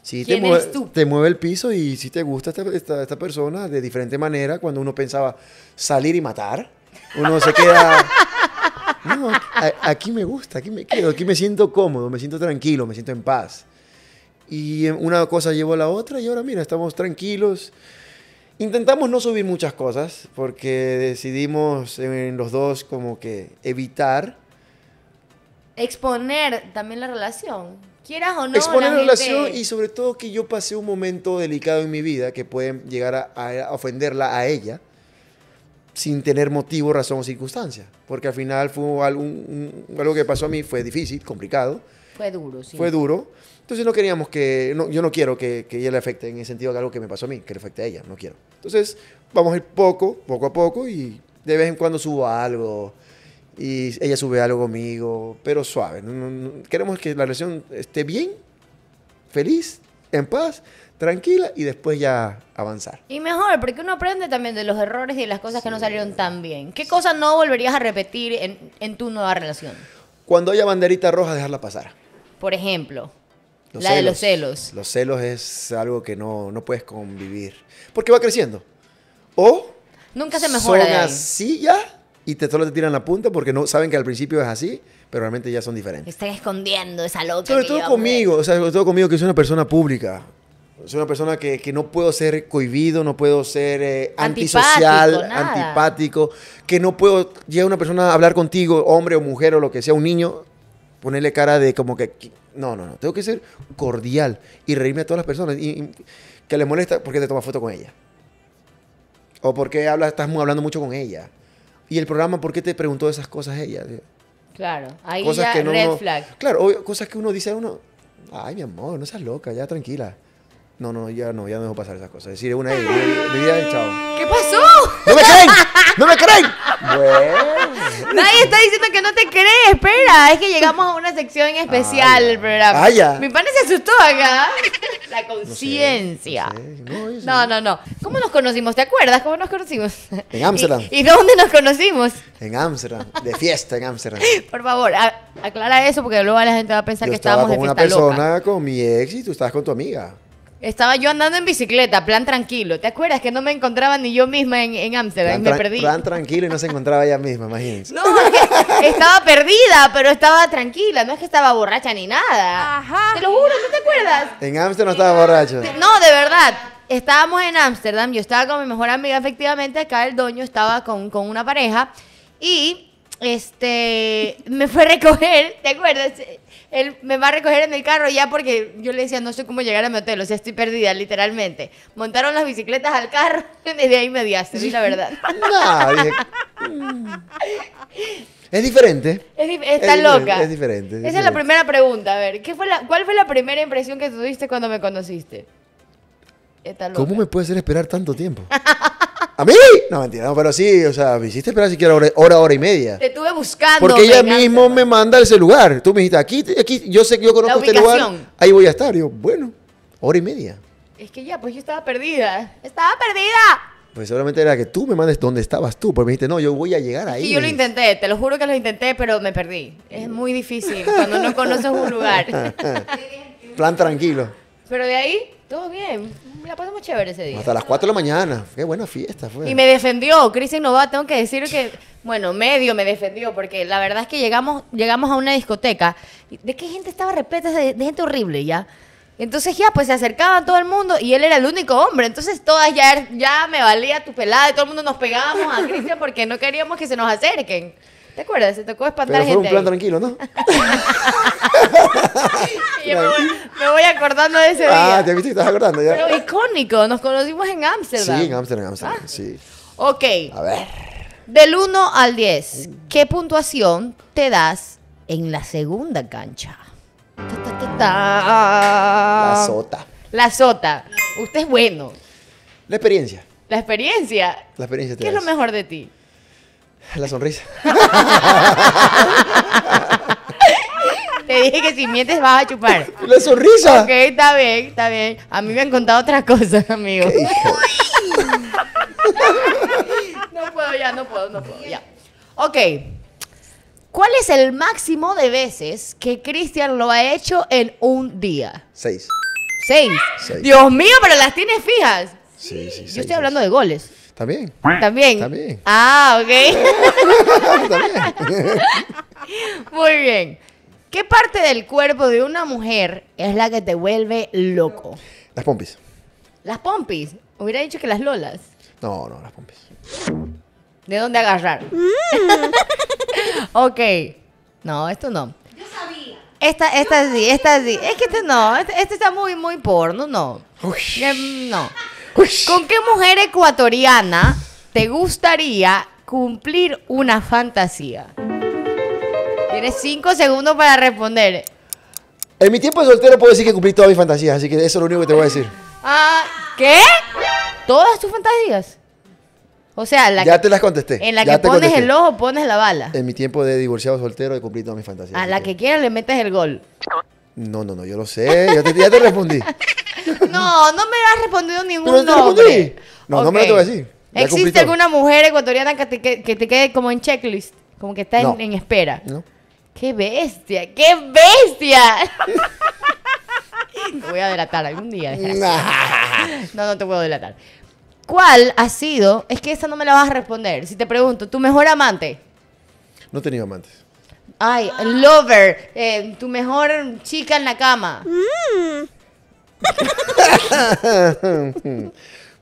Sí, te mueve, te mueve el piso y si te gusta esta, esta, esta persona de diferente manera, cuando uno pensaba salir y matar, uno se queda... No, aquí me gusta, aquí me quedo, aquí me siento cómodo, me siento tranquilo, me siento en paz. Y una cosa llevó a la otra y ahora mira, estamos tranquilos. Intentamos no subir muchas cosas porque decidimos en los dos como que evitar. Exponer también la relación quieras o no. Exponer la, relación y sobre todo que yo pasé un momento delicado en mi vida que puede llegar a, ofenderla a ella sin tener motivo, razón o circunstancia. Porque al final fue algo, algo que pasó a mí, fue difícil, complicado. Fue duro, sí. Fue duro. Entonces no queríamos que, yo no quiero que, que, ella le afecte en el sentido de algo que me pasó a mí, que le afecte a ella, no quiero. Entonces vamos a ir poco, poco a poco y de vez en cuando subo algo, y ella sube algo conmigo, pero suave. Queremos que la relación esté bien, feliz, en paz, tranquila y después ya avanzar. Y mejor, porque uno aprende también de los errores y de las cosas que no salieron tan bien. ¿Qué cosas no volverías a repetir en, tu nueva relación? Cuando haya banderita roja, dejarla pasar. Por ejemplo. la de los celos. Los celos es algo que no, no puedes convivir. Porque va creciendo. O. Nunca se mejora. Son así ya y te solo te tiran la punta porque no saben que al principio es así, pero realmente ya son diferentes. Están escondiendo esa loca. todo conmigo, o sea, todo conmigo que soy una persona pública. Soy una persona que, no puedo ser cohibido, no puedo ser eh, antisocial, antipático, que no puedo llegar una persona a hablar contigo, hombre o mujer o lo que sea, un niño, ponerle cara de como que no, no, no, tengo que ser cordial y reírme a todas las personas y, que le molesta porque te toma foto con ella. O porque hablas, estás hablando mucho con ella. Y el programa, ¿por qué te preguntó esas cosas ella? Claro, ahí cosas que red flag. Claro, cosas que uno dice a uno, ay, mi amor, no seas loca, ya tranquila. No, no, ya no, ya no dejo pasar esas cosas. Es decir, una de vida ¿Qué pasó? ¡No me creen! ¡No me creen! Nadie está diciendo que no te creen. espera. Es que llegamos a una sección especial del programa. Vaya. Mi padre se asustó acá conciencia. No, no, no, ¿Cómo nos conocimos? ¿Te acuerdas cómo nos conocimos? En Ámsterdam. ¿Y, dónde nos conocimos? En Ámsterdam, de fiesta en Ámsterdam. Por favor, aclara eso porque luego la gente va a pensar que estábamos estaba con una persona con mi ex y tú estabas con tu amiga. Estaba yo andando en bicicleta, plan tranquilo. ¿Te acuerdas que no me encontraba ni yo misma en Ámsterdam? me perdí. Plan tranquilo y no se encontraba ella misma, imagínense. No, estaba perdida, pero estaba tranquila. No es que estaba borracha ni nada. Ajá. Te lo juro, ¿no te acuerdas? En Ámsterdam no estaba borracha. No, de verdad. Estábamos en Ámsterdam, yo estaba con mi mejor amiga, efectivamente. Acá el doño estaba con, con una pareja. Y este me fue a recoger, ¿te acuerdas? él me va a recoger en el carro ya porque yo le decía, no sé cómo llegar a mi hotel, o sea, estoy perdida, literalmente. Montaron las bicicletas al carro, y desde ahí me diaste, la verdad. Es diferente. está loca. es diferente. Esa es la primera pregunta. A ver, ¿qué fue la, ¿cuál fue la primera impresión que tuviste cuando me conociste? Está ¿Cómo me puede hacer esperar tanto tiempo? ¿A mí? No, mentira, no, pero sí, o sea, me hiciste esperar siquiera hora, hora, y media. Te tuve buscando. Porque ella mismo me manda ese lugar. Tú me dijiste, aquí, aquí, yo sé que yo conozco este lugar, ahí voy a estar. yo, bueno, hora y media. Es que ya, pues yo estaba perdida. Estaba perdida. Pues solamente era que tú me mandes dónde estabas tú, porque me dijiste, no, yo voy a llegar ahí. Sí, yo lo intenté, te lo juro que lo intenté, pero me perdí. Es muy difícil cuando no conoces un lugar. Plan tranquilo. Pero de ahí todo bien, la pasamos chévere ese día. Hasta las 4 de la mañana, qué buena fiesta fue. Y me defendió, Cristian Nova, tengo que decir que, bueno, medio me defendió, porque la verdad es que llegamos, llegamos a una discoteca, de qué gente estaba repleta, de, gente horrible ya. Entonces ya, pues se acercaba todo el mundo y él era el único hombre. Entonces todas ya, ya me valía tu pelada y todo el mundo nos pegábamos a Cristian porque no queríamos que se nos acerquen. ¿Te acuerdas? Se tocó espantar Pero fue un plan tranquilo, ¿no? me voy, acordando de ese ah, día. te viste que estás acordando ya. Pero icónico, nos conocimos en Ámsterdam. Sí, en Ámsterdam, en Ámsterdam, ah. sí. Ok. A ver. Del 1 al 10, ¿qué puntuación te das en la segunda cancha? La sota. La sota. Usted es bueno. La experiencia. La experiencia. La experiencia te ¿Qué es lo mejor de ti? La sonrisa. Te dije que si mientes vas a chupar. La sonrisa. Ok, está bien, está bien. A mí me han contado otras cosas, amigo. no puedo ya, no puedo, no puedo ya. Ok. ¿Cuál es el máximo de veces que Cristian lo ha hecho en un día? Seis. ¿Seis? Dios mío, pero las tienes fijas. Sí, sí, Yo estoy hablando de goles. También. También. También. Ah, ok. Muy bien. ¿Qué parte del cuerpo de una mujer es la que te vuelve loco? Las pompis. ¿Las pompis? Hubiera dicho que las lolas. No, no, las pompis. ¿De dónde agarrar? Mm. ok. No, esto no. Yo sabía. Esta, esta sí, esta sí. Es que este no. Este, está muy, muy porno, no. Em, no. ¿Con qué mujer ecuatoriana te gustaría cumplir una fantasía? Tienes cinco segundos para responder. En mi tiempo de soltero puedo decir que cumplí todas mis fantasías, así que eso es lo único que te voy a decir. Ah, ¿Qué? ¿Todas tus fantasías? O sea, la ya te las contesté. En la que pones el ojo, pones la bala. En mi tiempo de divorciado soltero he cumplido todas mis fantasías. A la que, quieras le metes el gol. No, no, no, yo lo sé. ya te respondí. No, no me has respondido ninguno. No, no me lo te voy decir. ¿Existe alguna mujer ecuatoriana que te, quede como en checklist? Como que está en, espera. ¡Qué bestia! ¡Qué bestia! te voy a delatar algún día. No, no te puedo delatar. ¿Cuál ha sido? Es que esa no me la vas a responder. Si te pregunto, ¿tu mejor amante? No he tenido amantes. Ay, lover, eh, tu mejor chica en la cama. Mm.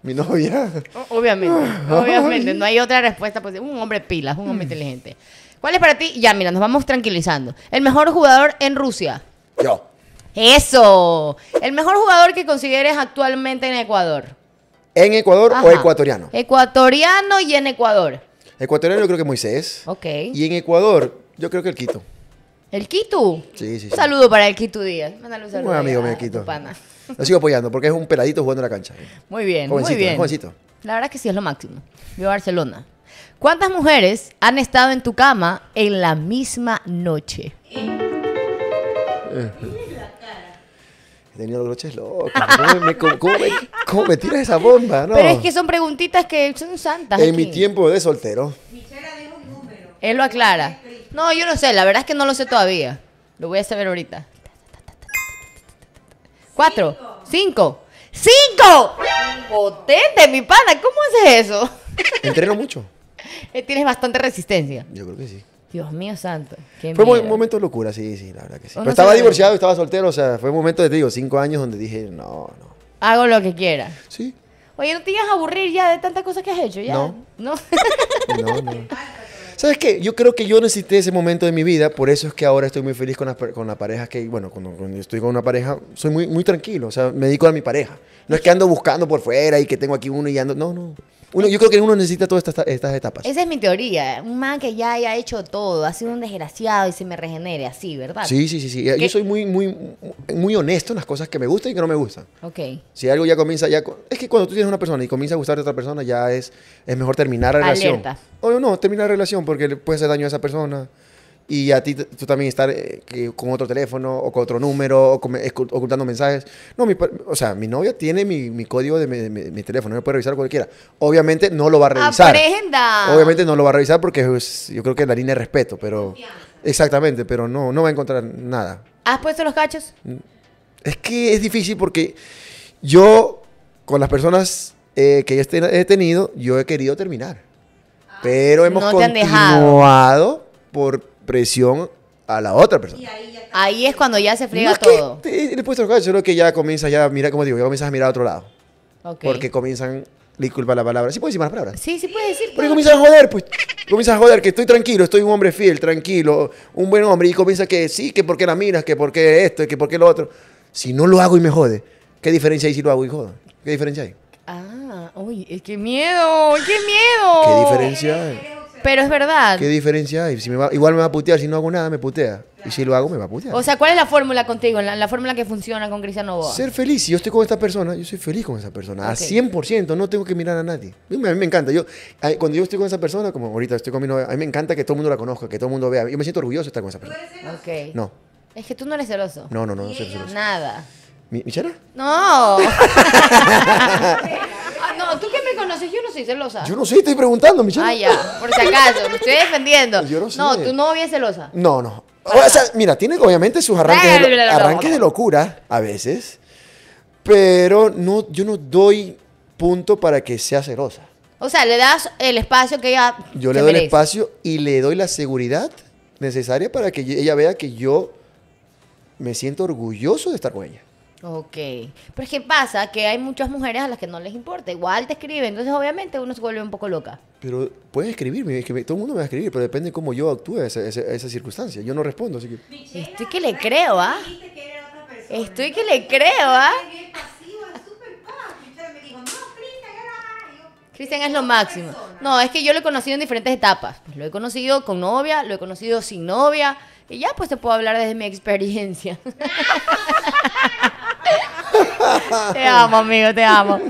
Mi novia. Obviamente, obviamente. No hay otra respuesta. Pues, un hombre pilas, un hombre mm. inteligente. ¿Cuál es para ti? Ya, mira, nos vamos tranquilizando. El mejor jugador en Rusia. Yo. Eso. El mejor jugador que consideres actualmente en Ecuador. ¿En Ecuador o ecuatoriano? Ecuatoriano y en Ecuador. Ecuatoriano yo creo que Moisés. Ok. Y en Ecuador, yo creo que el Quito. ¿El Quito? Sí, sí. Un saludo para el Quito Díaz. un amigo, Quito. Lo sigo apoyando porque es un peladito jugando en la cancha. Muy bien, jovencito, muy bien. Jovencito. La verdad que sí es lo máximo. Viva Barcelona. ¿Cuántas mujeres han estado en tu cama en la misma noche? Eh. He tenido broches locos. ¿Cómo me, cómo me, tiras esa bomba? Pero es que son preguntitas que son santas. En mi tiempo de soltero. un número. Él lo aclara. No, yo no sé. La verdad es que no lo sé todavía. Lo voy a saber ahorita cuatro, cinco. ¡Cinco! Potente, mi pana, ¿cómo haces eso? Entreno mucho. Eh, tienes bastante resistencia. Yo creo que sí. Dios mío santo. fue un momento de locura, sí, sí, la verdad que sí. Pero estaba divorciado, estaba soltero, o sea, fue un momento de, te digo, cinco años donde dije, no, no. Hago lo que quiera. Sí. Oye, ¿no te ibas a aburrir ya de tantas cosas que has hecho? ¿Ya? no, no. ¿Sabes qué? Yo creo que yo necesité ese momento de mi vida, por eso es que ahora estoy muy feliz con la, con la pareja que, bueno, cuando, estoy con una pareja, soy muy, muy tranquilo, o sea, me dedico a mi pareja. No es que ando buscando por fuera y que tengo aquí uno y ando, no, no. Uno, yo creo que uno necesita todas estas, estas etapas. Esa es mi teoría. Un man que ya haya hecho todo, ha sido un desgraciado y se me regenere así, ¿verdad? Sí, sí, sí. sí. Yo soy muy, muy, muy honesto en las cosas que me gustan y que no me gustan. Ok. Si algo ya comienza, ya. Es que cuando tú tienes una persona y comienza a gustarte De otra persona, ya es, es mejor terminar la relación. Alerta. O no, terminar la relación porque le puede hacer daño a esa persona y a ti tú también estar eh, con otro teléfono o con otro número o ocultando mensajes. No, o sea, mi novia tiene mi, código de mi, teléfono, me puede revisar cualquiera. Obviamente no lo va a ah, revisar. Obviamente no lo va a revisar porque yo creo que es la línea de respeto, pero exactamente, pero no no va a encontrar nada. ¿Has puesto los cachos? Mm, es que es difícil porque yo con las personas eh, que ya este, he tenido, yo he querido terminar. Ah, pero hemos continuado por presión a la otra persona. ahí, es cuando ya se friega todo. Que le que ya comienzas ya mira como digo, ya comienzas a mirar a otro lado. Porque comienzan, disculpa la palabra, sí puedes decir más palabras. Sí, sí puedes decir. Porque comienzas a joder, pues. Comienzas a joder que estoy tranquilo, estoy un hombre fiel, tranquilo, un buen hombre y comienza que sí, que por qué la miras, que por qué esto, que por qué lo otro. Si no lo hago y me jode, ¿qué diferencia hay si lo hago y jodo? ¿Qué diferencia hay? Ah, uy, eh, qué miedo, qué miedo. ¿Qué diferencia hay? Pero es verdad. ¿Qué diferencia hay? Si me igual me va a putear, si no hago nada me putea. Y si lo hago me va a putear. O sea, ¿cuál es la fórmula contigo? La, fórmula que funciona con Cristiano Boa. Ser feliz. Si yo estoy con esta persona, yo soy feliz con esa persona. A 100%, no tengo que mirar a nadie. A mí, me encanta. Yo, cuando yo estoy con esa persona, como ahorita estoy con mi novia, a mí me encanta que todo el mundo la conozca, que todo el mundo vea. Yo me siento orgulloso de estar con esa persona. Okay. No. Es que tú no eres celoso. No, no, no, no soy celoso. Nada. ¿Michela? No. yo no soy celosa. Yo no sé, estoy preguntando, Michelle. Ah, ya, por si acaso, me estoy defendiendo. Yo no sé. No, tu novia es celosa. No, no. O sea, mira, tiene obviamente sus arranques de, arranques de locura a veces, pero no, yo no doy punto para que sea celosa. O sea, le das el espacio que ella. Yo le doy el espacio y le doy la seguridad necesaria para que ella vea que yo me siento orgulloso de estar con ella. Ok. Pero es que pasa que hay muchas mujeres a las que no les importa. Igual te escriben. Entonces, obviamente, uno se vuelve un poco loca. Pero puedes escribirme. Es que todo el mundo me va a escribir, pero depende de cómo yo actúe a esa, circunstancia. Yo no respondo, así que. Estoy que le creo, ¿ah? Estoy que le creo, ¿ah? Cristian, es lo máximo. No, es que yo lo he conocido en diferentes etapas. Pues, lo he conocido con novia, lo he conocido sin novia. Y ya pues te puedo hablar desde mi experiencia. Te amo, amigo, te amo.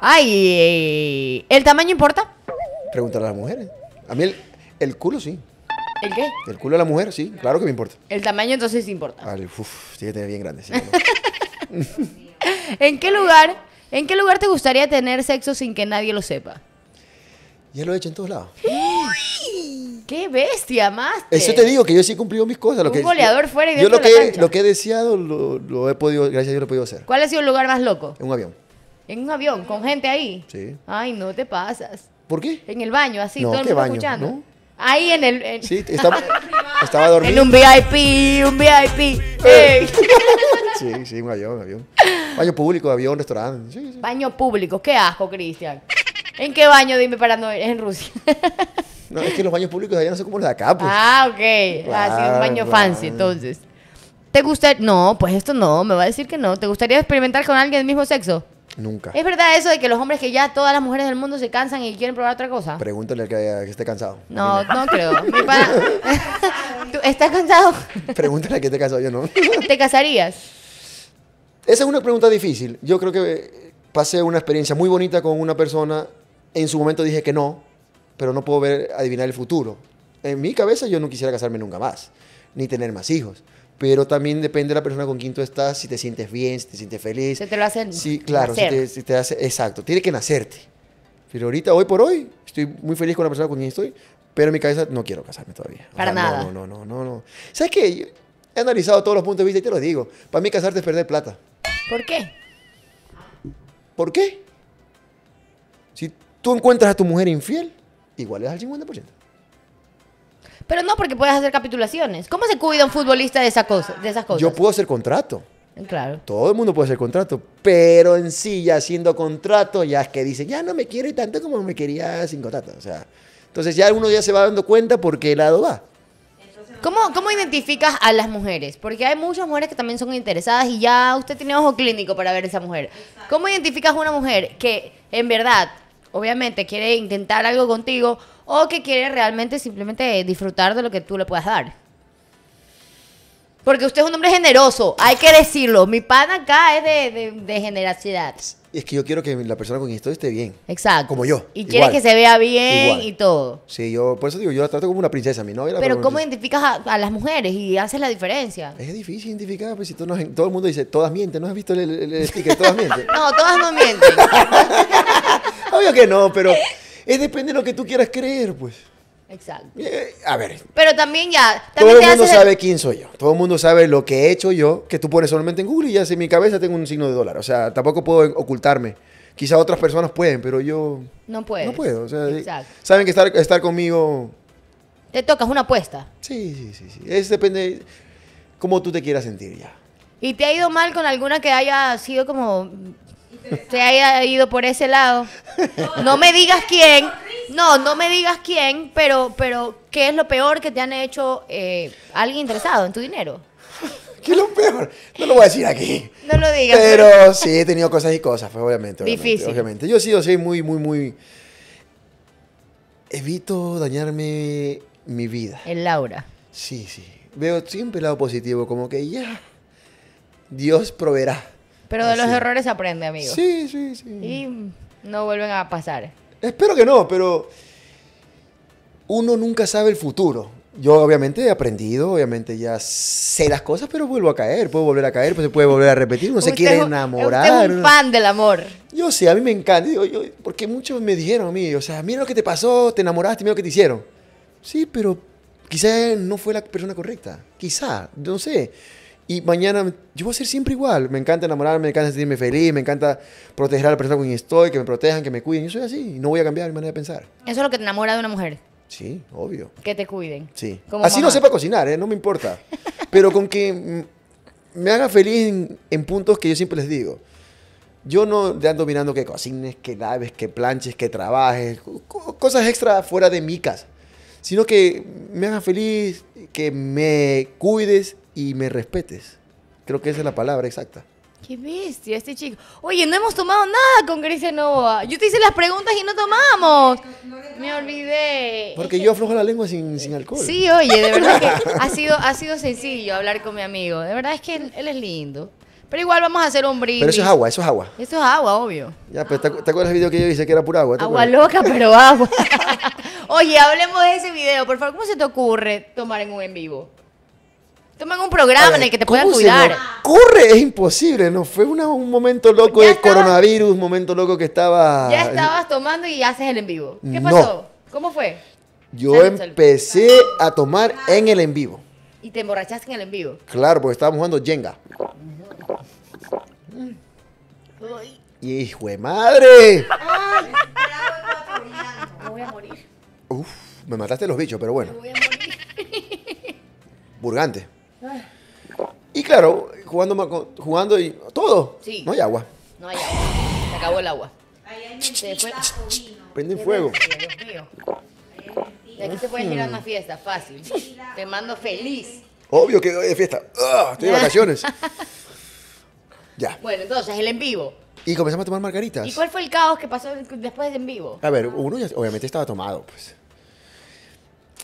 Ay, eh, ¿el tamaño importa? Preguntar a las mujeres. A mí el, culo sí. ¿El qué? El culo de la mujer, sí, claro que me importa. El tamaño entonces importa. Vale, uff, tiene bien grande. ¿En qué lugar, en qué lugar te gustaría tener sexo sin que nadie lo sepa? Ya lo he hecho en todos lados. ¡Qué bestia, más! Eso te digo, que yo sí he cumplido mis cosas. Lo Un goleador fuera y Yo lo de que, lo que he deseado lo, lo he podido, gracias a Dios lo he podido hacer. ¿Cuál ha sido el lugar más loco? En un avión. ¿En un avión? ¿Con gente ahí? Sí. Ay, no te pasas. ¿Por qué? En el baño, así, todo el mundo baño? escuchando. No. Ahí en el... en- Sí, estaba, estaba dormido. En un VIP, un VIP. Eh. Sí, sí, un avión, un avión. Baño público, avión, restaurante. sí. Baño público, qué asco, Cristian. ¿En qué baño, dime, para no ir? En Rusia. No, es que los baños públicos allá no son como los de acá, pues. Ah, ok. Ha ah, un baño fancy, entonces. ¿Te gusta? No, pues esto no, me va a decir que no. ¿Te gustaría experimentar con alguien del mismo sexo? Nunca. ¿Es verdad eso de que los hombres que ya todas las mujeres del mundo se cansan y quieren probar otra cosa? Pregúntale al que, esté cansado. No, no, creo. Mi ¿Estás cansado? Pregúntale al que esté casó, yo no. ¿Te casarías? Esa es una pregunta difícil. Yo creo que eh, pasé una experiencia muy bonita con una persona en su momento dije que no, pero no puedo ver, adivinar el futuro. En mi cabeza yo no quisiera casarme nunca más, ni tener más hijos. Pero también depende de la persona con quien tú estás, si te sientes bien, si te sientes feliz. Se te lo hacen. Sí, claro, si te, hace, exacto, tiene que nacerte. Pero ahorita, hoy por hoy, estoy muy feliz con la persona con quien estoy, pero en mi cabeza no quiero casarme todavía. Para nada. No, no, no, no, no. ¿Sabes qué? he analizado todos los puntos de vista y te lo digo. Para mí casarte es perder plata. ¿Por qué? ¿Por qué? Si tú encuentras a tu mujer infiel, igual es al 50%. Pero no porque puedes hacer capitulaciones. ¿Cómo se cuida un futbolista de, esa cosa, de esas cosas? Yo puedo hacer contrato. Eh, claro. Todo el mundo puede hacer contrato, pero en sí, ya haciendo contrato, ya es que dice ya no me quiere tanto como me quería sin contrato. O sea, entonces ya uno ya se va dando cuenta porque el lado va. ¿Cómo, ¿Cómo identificas a las mujeres? Porque hay muchas mujeres que también son interesadas y ya usted tiene ojo clínico para ver a esa mujer. ¿Cómo identificas a una mujer que en verdad obviamente quiere intentar algo contigo o que quiere realmente simplemente disfrutar de lo que tú le puedas dar. Porque usted es un hombre generoso, hay que decirlo. Mi pan acá es de, generosidad. Es que yo quiero que la persona con quien estoy esté bien. Exacto. Como yo. Y quiere que se vea bien y todo. Sí, yo, por eso digo, yo la trato como una princesa, mi novia. Pero ¿cómo identificas a, las mujeres y haces la diferencia? Es difícil identificar, pues si tú no. todo el mundo dice, todas mienten, ¿no has visto el, el sticker? Todas mienten. no, todas no mienten. que no, pero ¿Eh? es depende de lo que tú quieras creer, pues. Exacto. Eh, a ver. Pero también ya. todo el mundo sabe quién soy yo. Todo el mundo sabe lo que he hecho yo, que tú pones solamente en Google y ya en mi cabeza tengo un signo de dólar. O sea, tampoco puedo ocultarme. Quizá otras personas pueden, pero yo. No puedo. No puedo. O sea, eh, saben que estar, estar conmigo. Te tocas una apuesta. Sí, sí, sí. sí. Es depende cómo tú te quieras sentir ya. ¿Y te ha ido mal con alguna que haya sido como te haya ido por ese lado. No me digas quién. No, no me digas quién, pero, pero ¿qué es lo peor que te han hecho eh, alguien interesado en tu dinero? ¿Qué es lo peor? No lo voy a decir aquí. No lo digas. Pero, sí, he tenido cosas y cosas, Fue pues, obviamente. Difícil. Yo sí, yo soy muy, muy, muy... Evito dañarme mi vida. El Laura. Sí, sí. Veo siempre el lado positivo, como que ya, Dios proveerá. Pero de los errores aprende, amigo. Sí, sí, sí. Y no vuelven a pasar. Espero que no, pero uno nunca sabe el futuro. Yo obviamente he aprendido, obviamente ya sé las cosas, pero vuelvo a caer, puedo volver a caer, pues se puede volver a repetir, uno se quiere enamorar. Usted es un fan del amor. Yo sé, a mí me encanta, yo, porque muchos me dijeron a mí, o sea, mira lo que te pasó, te enamoraste, mira lo que te hicieron. Sí, pero quizá no fue la persona correcta, quizá, no sé. Y mañana, yo voy a ser siempre igual. Me encanta enamorarme, me encanta sentirme feliz, me encanta proteger a la persona con quien estoy, que me protejan, que me cuiden. Yo soy así, y no voy a cambiar mi manera de pensar. Eso es lo que te enamora de una mujer. Sí, obvio. Que te cuiden. Sí. así no sepa cocinar, ¿eh? no me importa. Pero con que me haga feliz en, puntos que yo siempre les digo. Yo no te ando mirando que cocines, que laves, que planches, que trabajes, cosas extra fuera de mi casa. Sino que me haga feliz, que me cuides y me respetes. Creo que esa es la palabra exacta. Qué bestia este chico. Oye, no hemos tomado nada con Grecia Nova Yo te hice las preguntas y no tomamos. me olvidé. Porque este yo aflojo la lengua sin, sin alcohol. Sí, oye, de verdad que ha sido, ha sido sencillo hablar con mi amigo. De verdad es que él, es lindo. Pero igual vamos a hacer un brindis. Pero eso es agua, eso es agua. Eso es agua, obvio. Ya, pero pues, ¿te, acuerdas del video que yo hice que era pura agua? Agua loca, pero agua. oye, hablemos de ese video, por favor. ¿Cómo se te ocurre tomar en un en vivo? Toman un programa en el que te puedan cuidar. Corre, es imposible, ¿no? Fue un momento loco de coronavirus, momento loco que estaba. Ya estabas tomando y haces el en vivo. ¿Qué pasó? ¿Cómo fue? Yo empecé a tomar en el en vivo. ¿Y te emborrachaste en el en vivo? Claro, porque estábamos jugando Jenga. ¡Hijo de madre! me voy a morir. Uf, me mataste los bichos, pero bueno. Me voy a morir. Burgante. Y claro, jugando, jugando y todo. No hay agua. No hay agua. Se acabó el agua. Ahí fuego. aquí se puede tirar ah. una fiesta, fácil. Te mando feliz. Obvio que hoy de fiesta. Ah, estoy de vacaciones. ya. Bueno, entonces, el en vivo. Y comenzamos a tomar margaritas. ¿Y cuál fue el caos que pasó después del en vivo? A ver, uno ya, obviamente estaba tomado, pues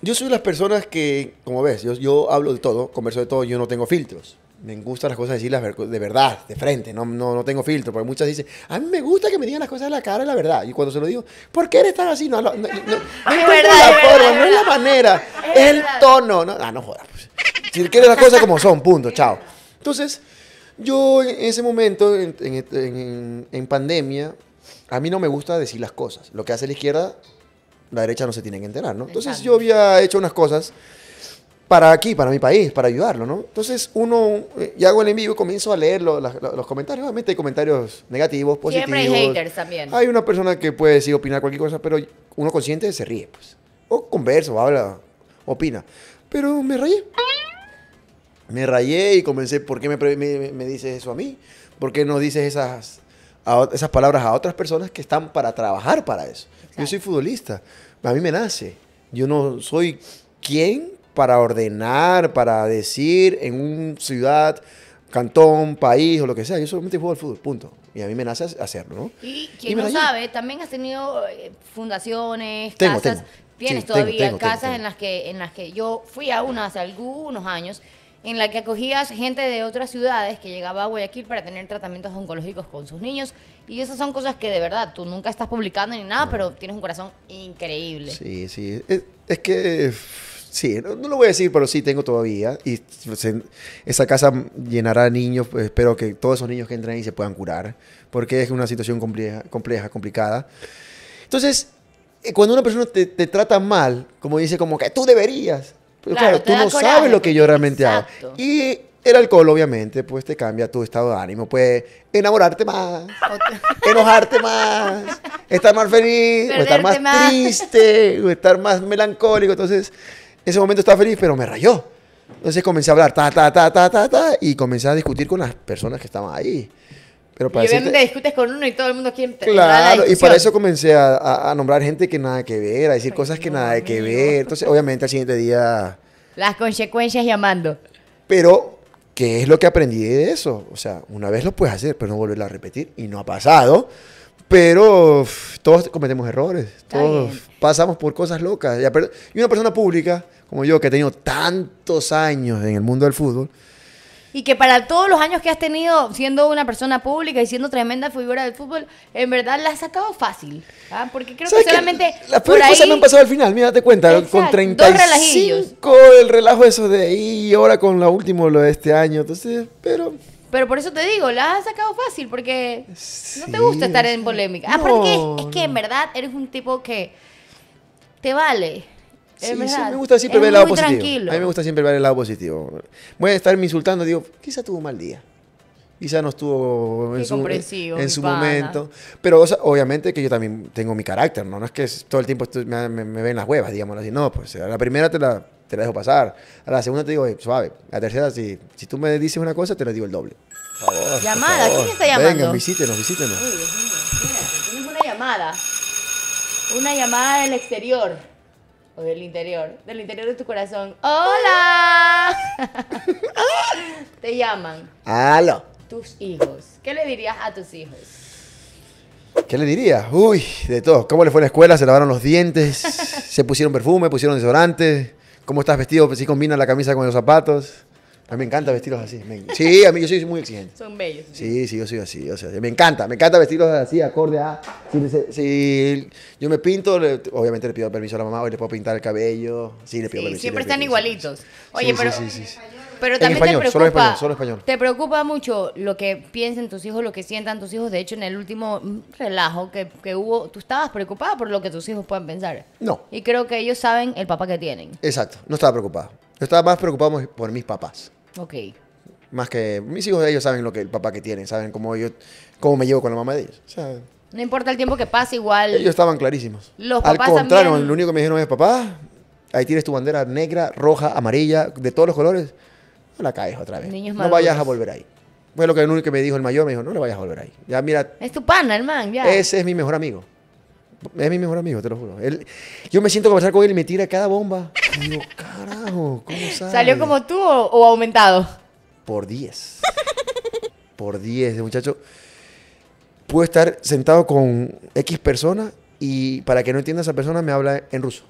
yo soy de las personas que, como ves, yo, hablo de todo, converso de todo, yo no tengo filtros. Me gusta las cosas decirlas de verdad, de frente, no, no, no tengo filtro, porque muchas dicen, a mí me gusta que me digan las cosas de la cara y la verdad. Y cuando se lo digo, ¿por qué eres tan así? No, es la forma, no es la manera, es, el tono. No, ah, no jodas. Pues. Si quieres las cosas como son, punto, chao. Entonces, yo en ese momento, en pandemia, a mí no me gusta decir las cosas. Lo que hace la izquierda la derecha no se tiene que enterar, ¿no? Entonces yo había hecho unas cosas para aquí, para mi país, para ayudarlo, ¿no? Entonces uno, eh, ya hago el envío y comienzo a leer los, comentarios. Obviamente hay comentarios negativos, positivos. Siempre hay haters también. Hay una persona que puede decir, opinar cualquier cosa, pero uno consciente se ríe, pues. O conversa, o habla, opina. Pero me rayé. Me rayé y comencé, ¿por qué me, me, dices eso a mí? ¿Por qué no dices esas, esas palabras a otras personas que están para trabajar para eso? Yo soy futbolista. A mí me nace. Yo no soy quien para ordenar, para decir en un ciudad, cantón, país o lo que sea. Yo solamente juego al fútbol, punto. Y a mí me nace hacerlo, ¿no? Y quien no sabe, también has tenido eh, fundaciones, casas. Tienes todavía casas en las que en las que yo fui a una hace algunos años en la que acogías gente de otras ciudades que llegaba a Guayaquil para tener tratamientos oncológicos con sus niños. Y esas son cosas que de verdad tú nunca estás publicando ni nada, pero tienes un corazón increíble. Sí, sí. Es, que, sí, no, lo voy a decir, pero sí tengo todavía. Y esa casa llenará niños. Pues, espero que todos esos niños que entren ahí se puedan curar, porque es una situación compleja, compleja complicada. Entonces, eh, cuando una persona te, te trata mal, como dice, como que tú deberías claro, tú no sabes lo que yo realmente hago. Y el alcohol, obviamente, pues te cambia tu estado de ánimo. Puede enamorarte más, enojarte más, estar más feliz, o estar más, triste, o estar más melancólico. Entonces, ese momento estaba feliz, pero me rayó. Entonces comencé a hablar, ta, ta, ta, ta, ta, ta, y comencé a discutir con las personas que estaban ahí. Pero y obviamente discutes con uno y todo el mundo quiere Claro, y para eso comencé a, a, nombrar gente que nada que ver, a decir cosas que nada que ver. Entonces, obviamente, al siguiente día. Las consecuencias llamando. Pero, ¿qué es lo que aprendí de eso? O sea, una vez lo puedes hacer, pero no volverlo a repetir. Y no ha pasado. Pero todos cometemos errores, todos pasamos por cosas locas. Y una persona pública, como yo, que ha tenido tantos años en el mundo del fútbol, y que para todos los años que has tenido siendo una persona pública y siendo tremenda figura del fútbol, en verdad la has sacado fácil. ¿ah? Porque creo que solamente. las peores cosas me han pasado al final, mira, te cuenta, con el relajo eso de y ahora con la último lo de este año. Entonces, pero. Pero por eso te digo, la has sacado fácil, porque no te gusta estar en polémica. ah, porque es, que en verdad eres un tipo que te vale. Sí, me gusta siempre ver el lado positivo. A mí me gusta siempre ver el lado positivo. Voy a estarme insultando, digo, quizá tuvo un mal día. Quizá no estuvo en su, momento. Pero obviamente que yo también tengo mi carácter, ¿no? No es que todo el tiempo me, ven las huevas, digamos así. No, pues a la primera te la, te dejo pasar. A la segunda te digo, suave. A la tercera, si, si tú me dices una cosa, te la digo el doble. llamada, ¿quién está llamando? Venga, visítenos, visítenos. Uy, tenemos una llamada. Una llamada del exterior o del interior, del interior de tu corazón. ¡Hola! Te llaman. ¡Aló! Tus hijos. ¿Qué le dirías a tus hijos? ¿Qué le dirías Uy, de todo. ¿Cómo le fue la escuela? ¿Se lavaron los dientes? ¿Se pusieron perfume? ¿Pusieron desodorante? ¿Cómo estás vestido? ¿Si combina la camisa con los zapatos? A mí me encanta vestirlos así. sí, a mí yo soy muy exigente. Son bellos. Sí, sí, yo soy así. O sea, me encanta, me encanta vestirlos así, acorde a. Si, si yo me pinto, obviamente le pido permiso a la mamá, hoy le puedo pintar el cabello. Sí, le pido Siempre están igualitos. Oye, sí, pero. Pero también te preocupa, solo español, solo español. Te preocupa mucho lo que piensen tus hijos, lo que sientan tus hijos. De hecho, en el último mm, relajo que, que hubo, tú estabas preocupada por lo que tus hijos puedan pensar. No. Y creo que ellos saben el papá que tienen. Exacto, no estaba preocupada. Yo estaba más preocupado por mis papás. Ok. Más que mis hijos de ellos saben lo que el papá que tienen, saben cómo yo cómo me llevo con la mamá de ellos. no importa el tiempo que pase, igual. Ellos estaban clarísimos. Los papás Al contrario, lo único que me dijeron es, papá, ahí tienes tu bandera negra, roja, amarilla, de todos los colores. No la caes otra vez. no vayas a volver ahí. Fue lo que el único que me dijo el mayor, me dijo, no le vayas a volver ahí. Ya mira. Es tu pana, hermano Ese es mi mejor amigo es mi mejor amigo, te lo juro. yo me siento conversar con él y me tira cada bomba. Y digo, carajo, ¿cómo sabe? ¿Salió como tú o, aumentado? Por 10. Por 10, de muchacho. Puedo estar sentado con X persona y para que no entienda esa persona me habla en ruso.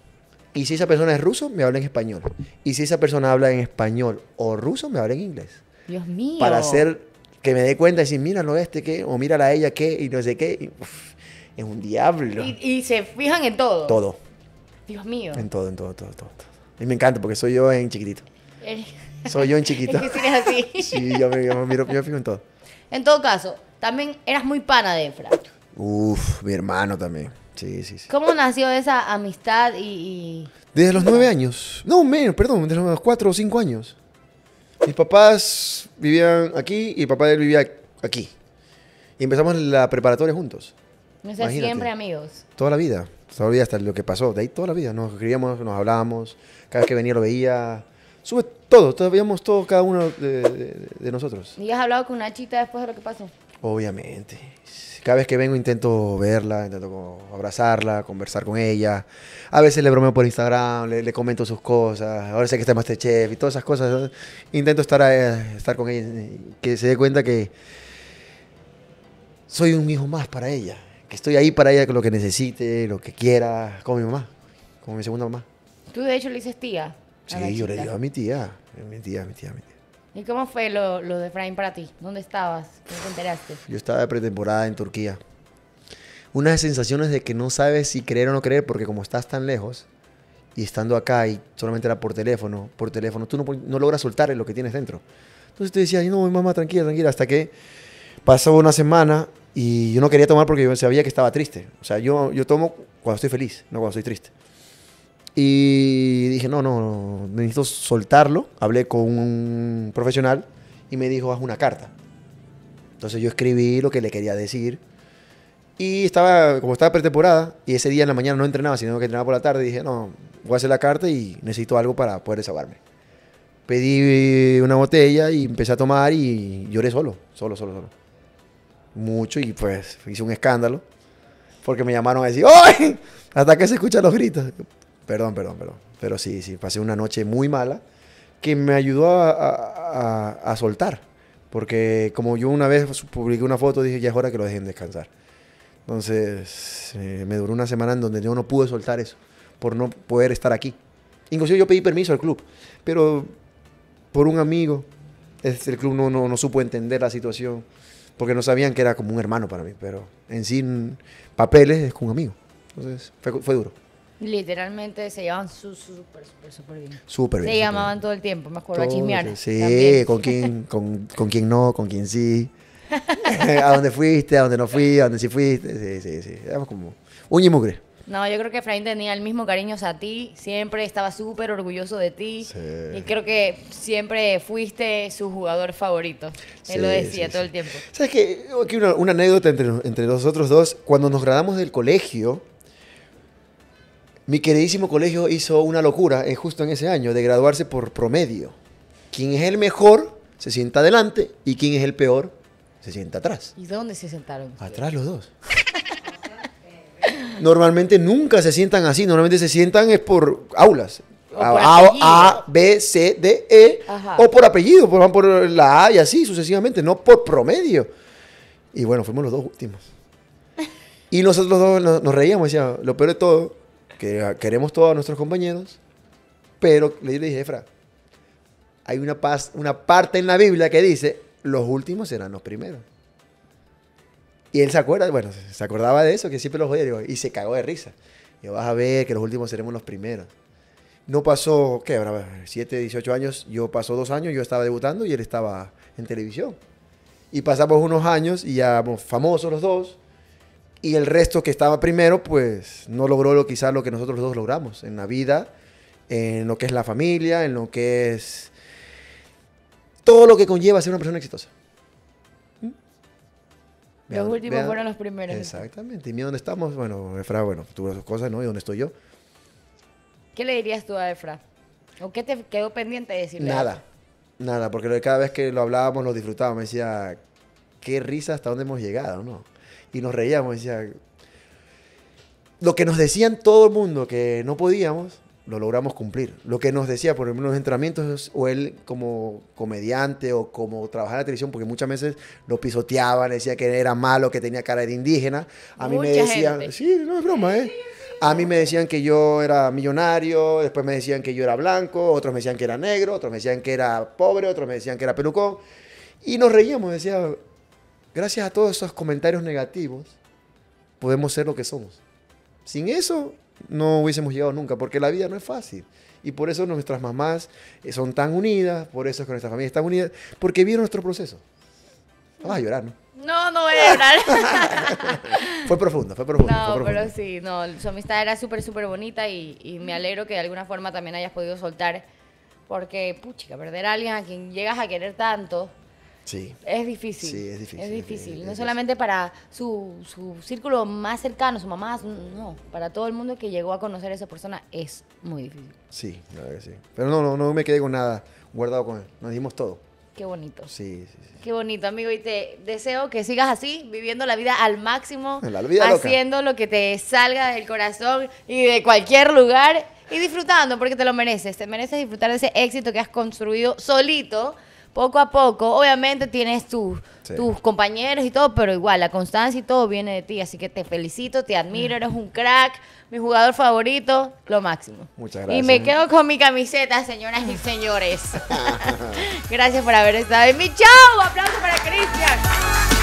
Y si esa persona es ruso, me habla en español. Y si esa persona habla en español o ruso, me habla en inglés. Dios mío. Para hacer que me dé cuenta y decir, míralo a este ¿qué? o mírala a ella ¿qué? y no sé qué es un diablo. Y, se fijan en todo. Todo. Dios mío. En todo, en todo, todo, todo. Y me encanta porque soy yo en chiquitito. Eh, soy yo en chiquito. Es que así. sí, yo me, miro, yo fijo en todo. En todo caso, también eras muy pana de Efra. Uf, mi hermano también. Sí, sí, sí. ¿Cómo nació esa amistad y...? y... Desde los nueve años. No, menos, perdón, desde los cuatro o cinco años. Mis papás vivían aquí y papá de él vivía aquí. Y empezamos la preparatoria juntos siempre amigos. Toda la vida. Toda la vida hasta lo que pasó. De ahí toda la vida. Nos escribíamos, nos hablábamos. Cada vez que venía lo veía. Sube todo. Todavía todo, cada uno de, nosotros. ¿Y has hablado con una Nachita después de lo que pasó? Obviamente. Cada vez que vengo intento verla, intento abrazarla, conversar con ella. A veces le bromeo por Instagram, le, comento sus cosas. Ahora sé que está en Chef y todas esas cosas. Intento estar, eh, estar con ella, que se dé cuenta que soy un hijo más para ella que estoy ahí para ella con lo que necesite, lo que quiera, como mi mamá, como mi segunda mamá. Tú de hecho le dices tía. Sí, yo le digo a mi tía, mi tía, mi tía, mi tía. ¿Y cómo fue lo, lo de frame para ti? ¿Dónde estabas? ¿Cómo te enteraste? Yo estaba de pretemporada en Turquía. Unas sensaciones de que no sabes si creer o no creer, porque como estás tan lejos y estando acá y solamente era por teléfono, por teléfono, tú no, no logras soltar lo que tienes dentro. Entonces te decía, no, mamá, tranquila, tranquila, hasta que pasó una semana y yo no quería tomar porque yo sabía que estaba triste. O sea, yo, yo tomo cuando estoy feliz, no cuando estoy triste. Y dije, no, no, necesito soltarlo. Hablé con un profesional y me dijo, haz una carta. Entonces yo escribí lo que le quería decir. Y estaba, como estaba pretemporada, y ese día en la mañana no entrenaba, sino que entrenaba por la tarde, dije, no, voy a hacer la carta y necesito algo para poder desahogarme. Pedí una botella y empecé a tomar y lloré solo, solo, solo, solo mucho y pues hice un escándalo porque me llamaron a decir, ¡ay! Hasta que se escuchan los gritos. Perdón, perdón, perdón. Pero sí, sí, pasé una noche muy mala que me ayudó a, a, a, soltar. Porque como yo una vez publiqué una foto, dije, ya es hora que lo dejen descansar. Entonces, eh, me duró una semana en donde yo no pude soltar eso, por no poder estar aquí. Incluso yo pedí permiso al club, pero por un amigo, el club no, no, no supo entender la situación porque no sabían que era como un hermano para mí, pero en sí, papeles es como un amigo. Entonces, fue, duro. Literalmente se llevaban súper, súper, súper bien. Súper bien. Se llamaban todo el tiempo, me acuerdo, a chismear. Sí, con quién, con, con quién no, con quién sí. a dónde fuiste, a dónde no fui, a dónde sí fuiste. Sí, sí, sí. Éramos como un y mugre. No, yo creo que Efraín tenía el mismo cariño hacia ti, siempre estaba súper orgulloso de ti y creo que siempre fuiste su jugador favorito. Él lo decía todo el tiempo. ¿Sabes qué? Aquí una, anécdota entre, nosotros dos. Cuando nos graduamos del colegio, mi queridísimo colegio hizo una locura eh, justo en ese año de graduarse por promedio. Quien es el mejor se sienta adelante y quien es el peor se sienta atrás. ¿Y dónde se sentaron? Atrás los dos normalmente nunca se sientan así, normalmente se sientan es por aulas. A, B, C, D, E, o por apellido, por, van por la A y así sucesivamente, no por promedio. Y bueno, fuimos los dos últimos. Y nosotros dos nos, reíamos, decía, lo peor de todo, que queremos todos nuestros compañeros, pero le dije, Efra, hay una, paz, una parte en la Biblia que dice, los últimos serán los primeros. Y él se acuerda, bueno, se acordaba de eso, que siempre los jodía, y se cagó de risa. Yo vas a ver que los últimos seremos los primeros. No pasó, ¿qué? Ahora, 7, 18 años, yo pasó dos años, yo estaba debutando y él estaba en televisión. Y pasamos unos años y ya famosos los dos. Y el resto que estaba primero, pues no logró lo, quizás lo que nosotros los dos logramos en la vida, en lo que es la familia, en lo que es todo lo que conlleva ser una persona exitosa los últimos fueron los primeros. Exactamente. Y mira dónde estamos. Bueno, Efra, bueno, tuvo sus cosas, ¿no? Y dónde estoy yo. ¿Qué le dirías tú a Efra? ¿O qué te quedó pendiente de decirle? Nada. Nada, porque cada vez que lo hablábamos, lo disfrutábamos. Me decía, qué risa hasta dónde hemos llegado, ¿no? Y nos reíamos. decía, lo que nos decían todo el mundo que no podíamos, lo logramos cumplir. Lo que nos decía, por ejemplo, en los entrenamientos, o él como comediante o como trabajar en la televisión, porque muchas veces lo pisoteaban, decía que era malo, que tenía cara de indígena. A mí me decían, sí, no es broma, ¿eh? A mí me decían que yo era millonario, después me decían que yo era blanco, otros me decían que era negro, otros me decían que era pobre, otros me decían que era pelucón. Y nos reíamos, decía, gracias a todos esos comentarios negativos, podemos ser lo que somos. Sin eso, no hubiésemos llegado nunca, porque la vida no es fácil. Y por eso nuestras mamás eh, son tan unidas, por eso es que nuestra familia está unida, porque vieron nuestro proceso. No vas a llorar, ¿no? No, no voy a llorar. fue profundo, fue profundo. No, pero sí, no, su amistad era súper, súper bonita y, y, me alegro que de alguna forma también hayas podido soltar, porque, puchica, perder a alguien a quien llegas a querer tanto, es difícil. es difícil. no solamente para su, círculo más cercano, su mamá, no. Para todo el mundo que llegó a conocer a esa persona es muy difícil. Sí, la sí. Pero no, no, me quedé con nada guardado con él. Nos dimos todo. Qué bonito. Sí, Qué bonito, amigo. Y te deseo que sigas así, viviendo la vida al máximo, haciendo lo que te salga del corazón y de cualquier lugar y disfrutando porque te lo mereces. Te mereces disfrutar de ese éxito que has construido solito poco a poco, obviamente tienes tus, tus compañeros y todo, pero igual, la constancia y todo viene de ti. Así que te felicito, te admiro, mm. eres un crack, mi jugador favorito, lo máximo. Muchas gracias. Y me quedo con mi camiseta, señoras y señores. gracias por haber estado en mi show. Aplauso para Cristian.